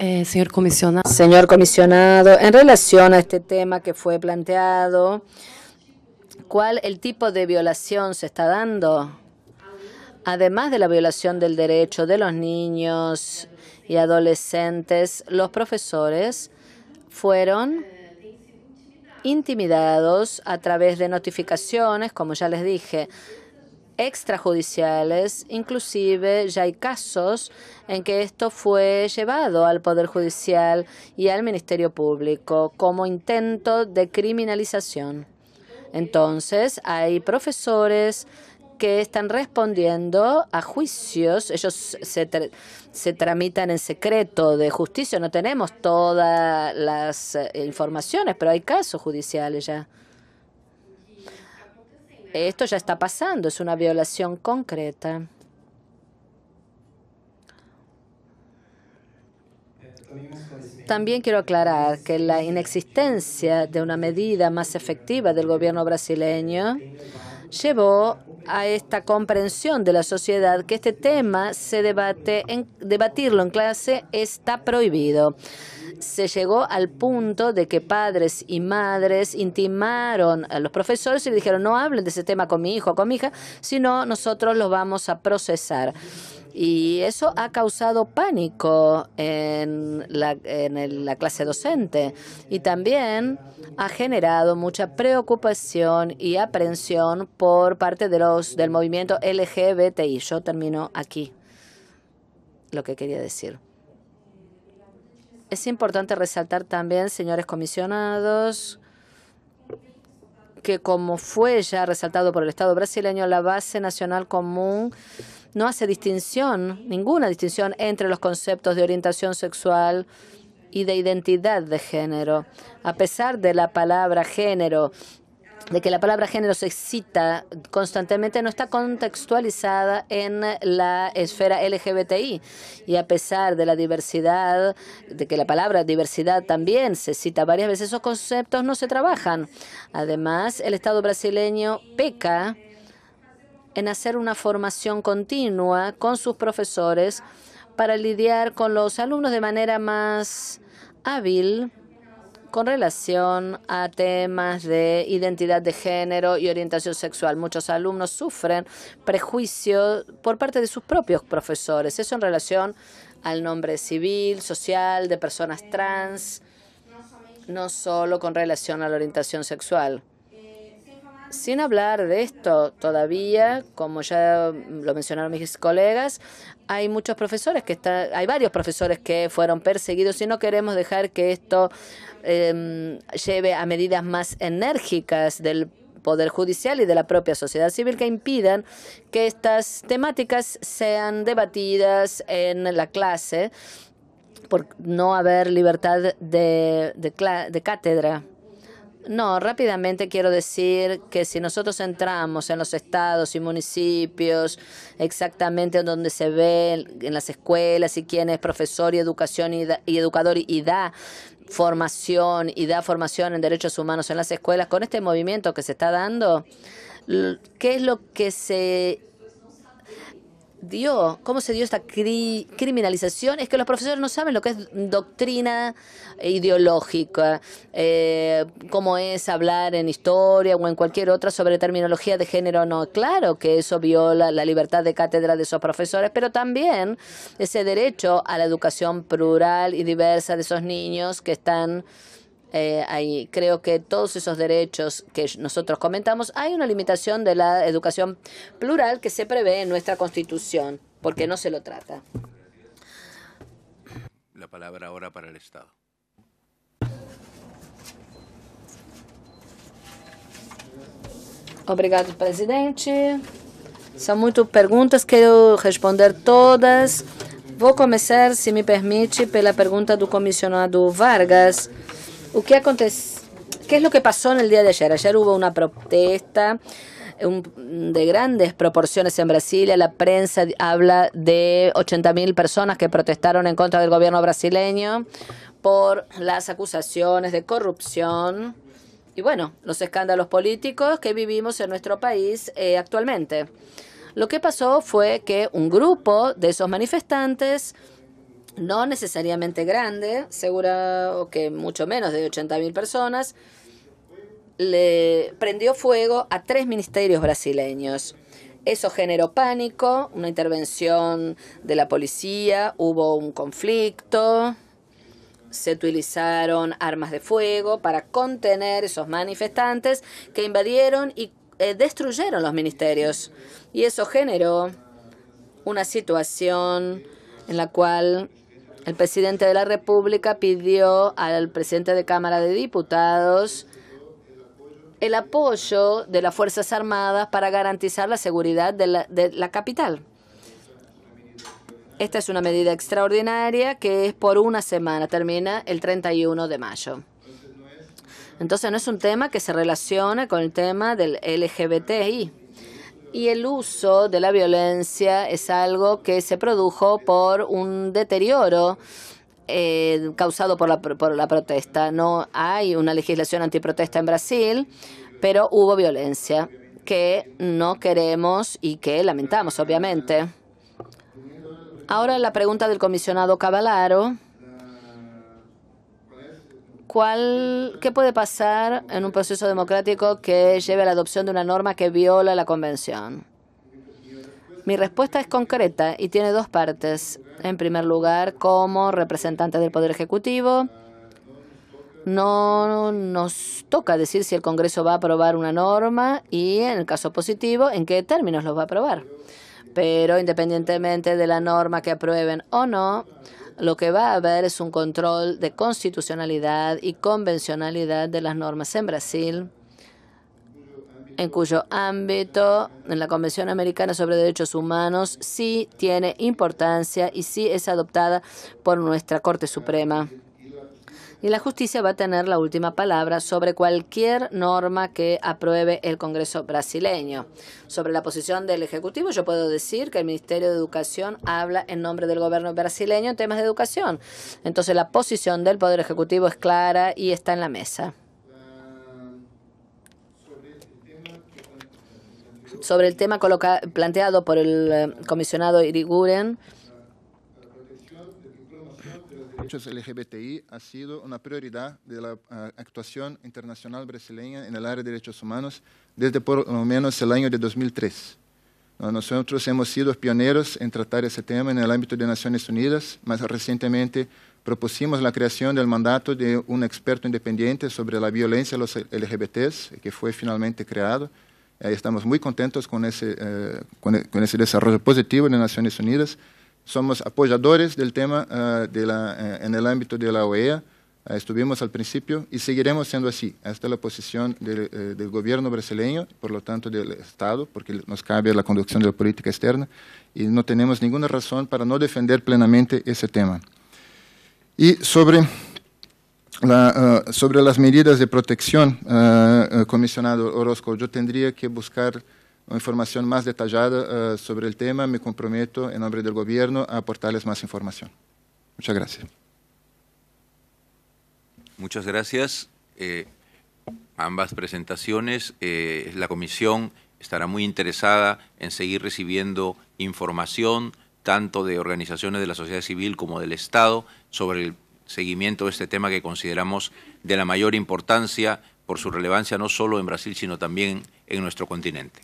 Eh, señor comisionado. Señor comisionado, en relación a este tema que fue planteado, ¿cuál el tipo de violación se está dando? Además de la violación del derecho de los niños y adolescentes, los profesores fueron intimidados a través de notificaciones, como ya les dije, extrajudiciales. Inclusive ya hay casos en que esto fue llevado al Poder Judicial y al Ministerio Público como intento de criminalización. Entonces, hay profesores que están respondiendo a juicios. Ellos se, tramitan en secreto de justicia. No tenemos todas las eh, informaciones, pero hay casos judiciales ya. Esto ya está pasando, es una violación concreta. También quiero aclarar que la inexistencia de una medida más efectiva del gobierno brasileño llevó a esta comprensión de la sociedad que este tema se debate en, debatirlo en clase está prohibido se llegó al punto de que padres y madres intimaron a los profesores y le dijeron, no hablen de ese tema con mi hijo o con mi hija, sino nosotros los vamos a procesar. Y eso ha causado pánico en la, clase docente y también ha generado mucha preocupación y aprensión por parte de los, del movimiento LGBTI. Yo termino aquí lo que quería decir. Es importante resaltar también, señores comisionados, que como fue ya resaltado por el Estado brasileño, la base nacional común no hace distinción, ninguna distinción entre los conceptos de orientación sexual y de identidad de género. A pesar de la palabra género de que la palabra género se cita constantemente no está contextualizada en la esfera LGBTI. Y a pesar de la diversidad, de que la palabra diversidad también se cita varias veces, esos conceptos no se trabajan. Además, el Estado brasileño peca en hacer una formación continua con sus profesores para lidiar con los alumnos de manera más hábil con relación a temas de identidad de género y orientación sexual. Muchos alumnos sufren prejuicios por parte de sus propios profesores. Eso en relación al nombre civil, social, de personas trans, no solo con relación a la orientación sexual. Sin hablar de esto, todavía, como ya lo mencionaron mis colegas, hay muchos profesores que hay varios profesores que fueron perseguidos y no queremos dejar que esto em, lleve a medidas más enérgicas del Poder Judicial y de la propia sociedad civil que impidan que estas temáticas sean debatidas en la clase por no haber libertad de cátedra. No, rápidamente quiero decir que si nosotros entramos en los estados y municipios, exactamente donde se ve en las escuelas y quién es profesor y educación y educador y da formación y da formación en derechos humanos en las escuelas, con este movimiento que se está dando, ¿qué es lo que se dio, cómo se dio esta criminalización, es que los profesores no saben lo que es doctrina ideológica, eh, cómo es hablar en historia o en cualquier otra sobre terminología de género. No, claro que eso viola la libertad de cátedra de esos profesores, pero también ese derecho a la educación plural y diversa de esos niños que están eh, ahí. Creo que todos esos derechos que nosotros comentamos, hay una limitación de la educación plural que se prevé en nuestra Constitución, porque no se lo trata. La palabra ahora para el Estado. Obrigado, presidente. Son muchas preguntas, quiero responder todas. Vou começar, si me permite, pela pregunta do comisionado Vargas ¿Qué, es lo que pasó en el día de ayer? Ayer hubo una protesta de grandes proporciones en Brasilia. La prensa habla de 80.000 personas que protestaron en contra del gobierno brasileño por las acusaciones de corrupción y bueno, los escándalos políticos que vivimos en nuestro país eh, actualmente. Lo que pasó fue que un grupo de esos manifestantes no necesariamente grande, segura que mucho menos de 80.000 personas, le prendió fuego a tres ministerios brasileños. Eso generó pánico, una intervención de la policía, hubo un conflicto, se utilizaron armas de fuego para contener esos manifestantes que invadieron y eh, destruyeron los ministerios. Y eso generó una situación en la cual el presidente de la República pidió al presidente de Cámara de Diputados el apoyo de las Fuerzas Armadas para garantizar la seguridad de la, capital. Esta es una medida extraordinaria que es por una semana, termina el 31 de mayo. Entonces no es un tema que se relaciona con el tema del LGBTI y el uso de la violencia es algo que se produjo por un deterioro eh, causado por la, por la protesta. No hay una legislación antiprotesta en Brasil, pero hubo violencia que no queremos y que lamentamos, obviamente. Ahora la pregunta del comisionado Cavalaro. ¿Cuál, ¿Qué puede pasar en un proceso democrático que lleve a la adopción de una norma que viola la Convención? Mi respuesta es concreta y tiene dos partes. En primer lugar, como representante del Poder Ejecutivo, no nos toca decir si el Congreso va a aprobar una norma y, en el caso positivo, en qué términos los va a aprobar. Pero independientemente de la norma que aprueben o no, lo que va a haber es un control de constitucionalidad y convencionalidad de las normas en Brasil, en cuyo ámbito en la Convención Americana sobre Derechos Humanos sí tiene importancia y sí es adoptada por nuestra Corte Suprema y la justicia va a tener la última palabra sobre cualquier norma que apruebe el Congreso brasileño. Sobre la posición del Ejecutivo, yo puedo decir que el Ministerio de Educación habla en nombre del gobierno brasileño en temas de educación. Entonces la posición del Poder Ejecutivo es clara y está en la mesa. Sobre el tema planteado por el eh, comisionado Iriguren, derechos LGBTI ha sido una prioridad de la ah, actuación internacional brasileña en el área de derechos humanos desde por lo menos el año de 2003. Nosotros hemos sido pioneros en tratar ese tema en el ámbito de Naciones Unidas, más recientemente propusimos la creación del mandato de un experto independiente sobre la violencia a los LGBTs, que fue finalmente creado. estamos muy contentos con ese, eh, con, ese desarrollo positivo de Naciones Unidas somos apoyadores del tema ah, eh, en el ámbito de la OEA. Ah, estuvimos al principio y seguiremos siendo así. Esta es la posición eh, del, gobierno brasileño, por lo tanto del Estado, porque nos cabe la conducción de la política externa y no tenemos ninguna razón para no defender plenamente ese tema. Y sobre, ah, sobre las medidas de protección, comisionado Orozco, yo tendría que buscar información más detallada eh, sobre el tema, me comprometo en nombre del Gobierno a aportarles más información. Muchas gracias. Muchas gracias. Eh, ambas presentaciones. Eh, la Comisión estará muy interesada en seguir recibiendo información tanto de organizaciones de la sociedad civil como del Estado sobre el seguimiento de este tema que consideramos de la mayor importancia por su relevancia no solo en Brasil, sino también en nuestro continente.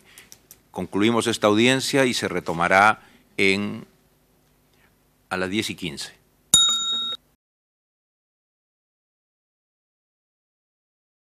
Concluimos esta audiencia y se retomará en, a las 10 y 15.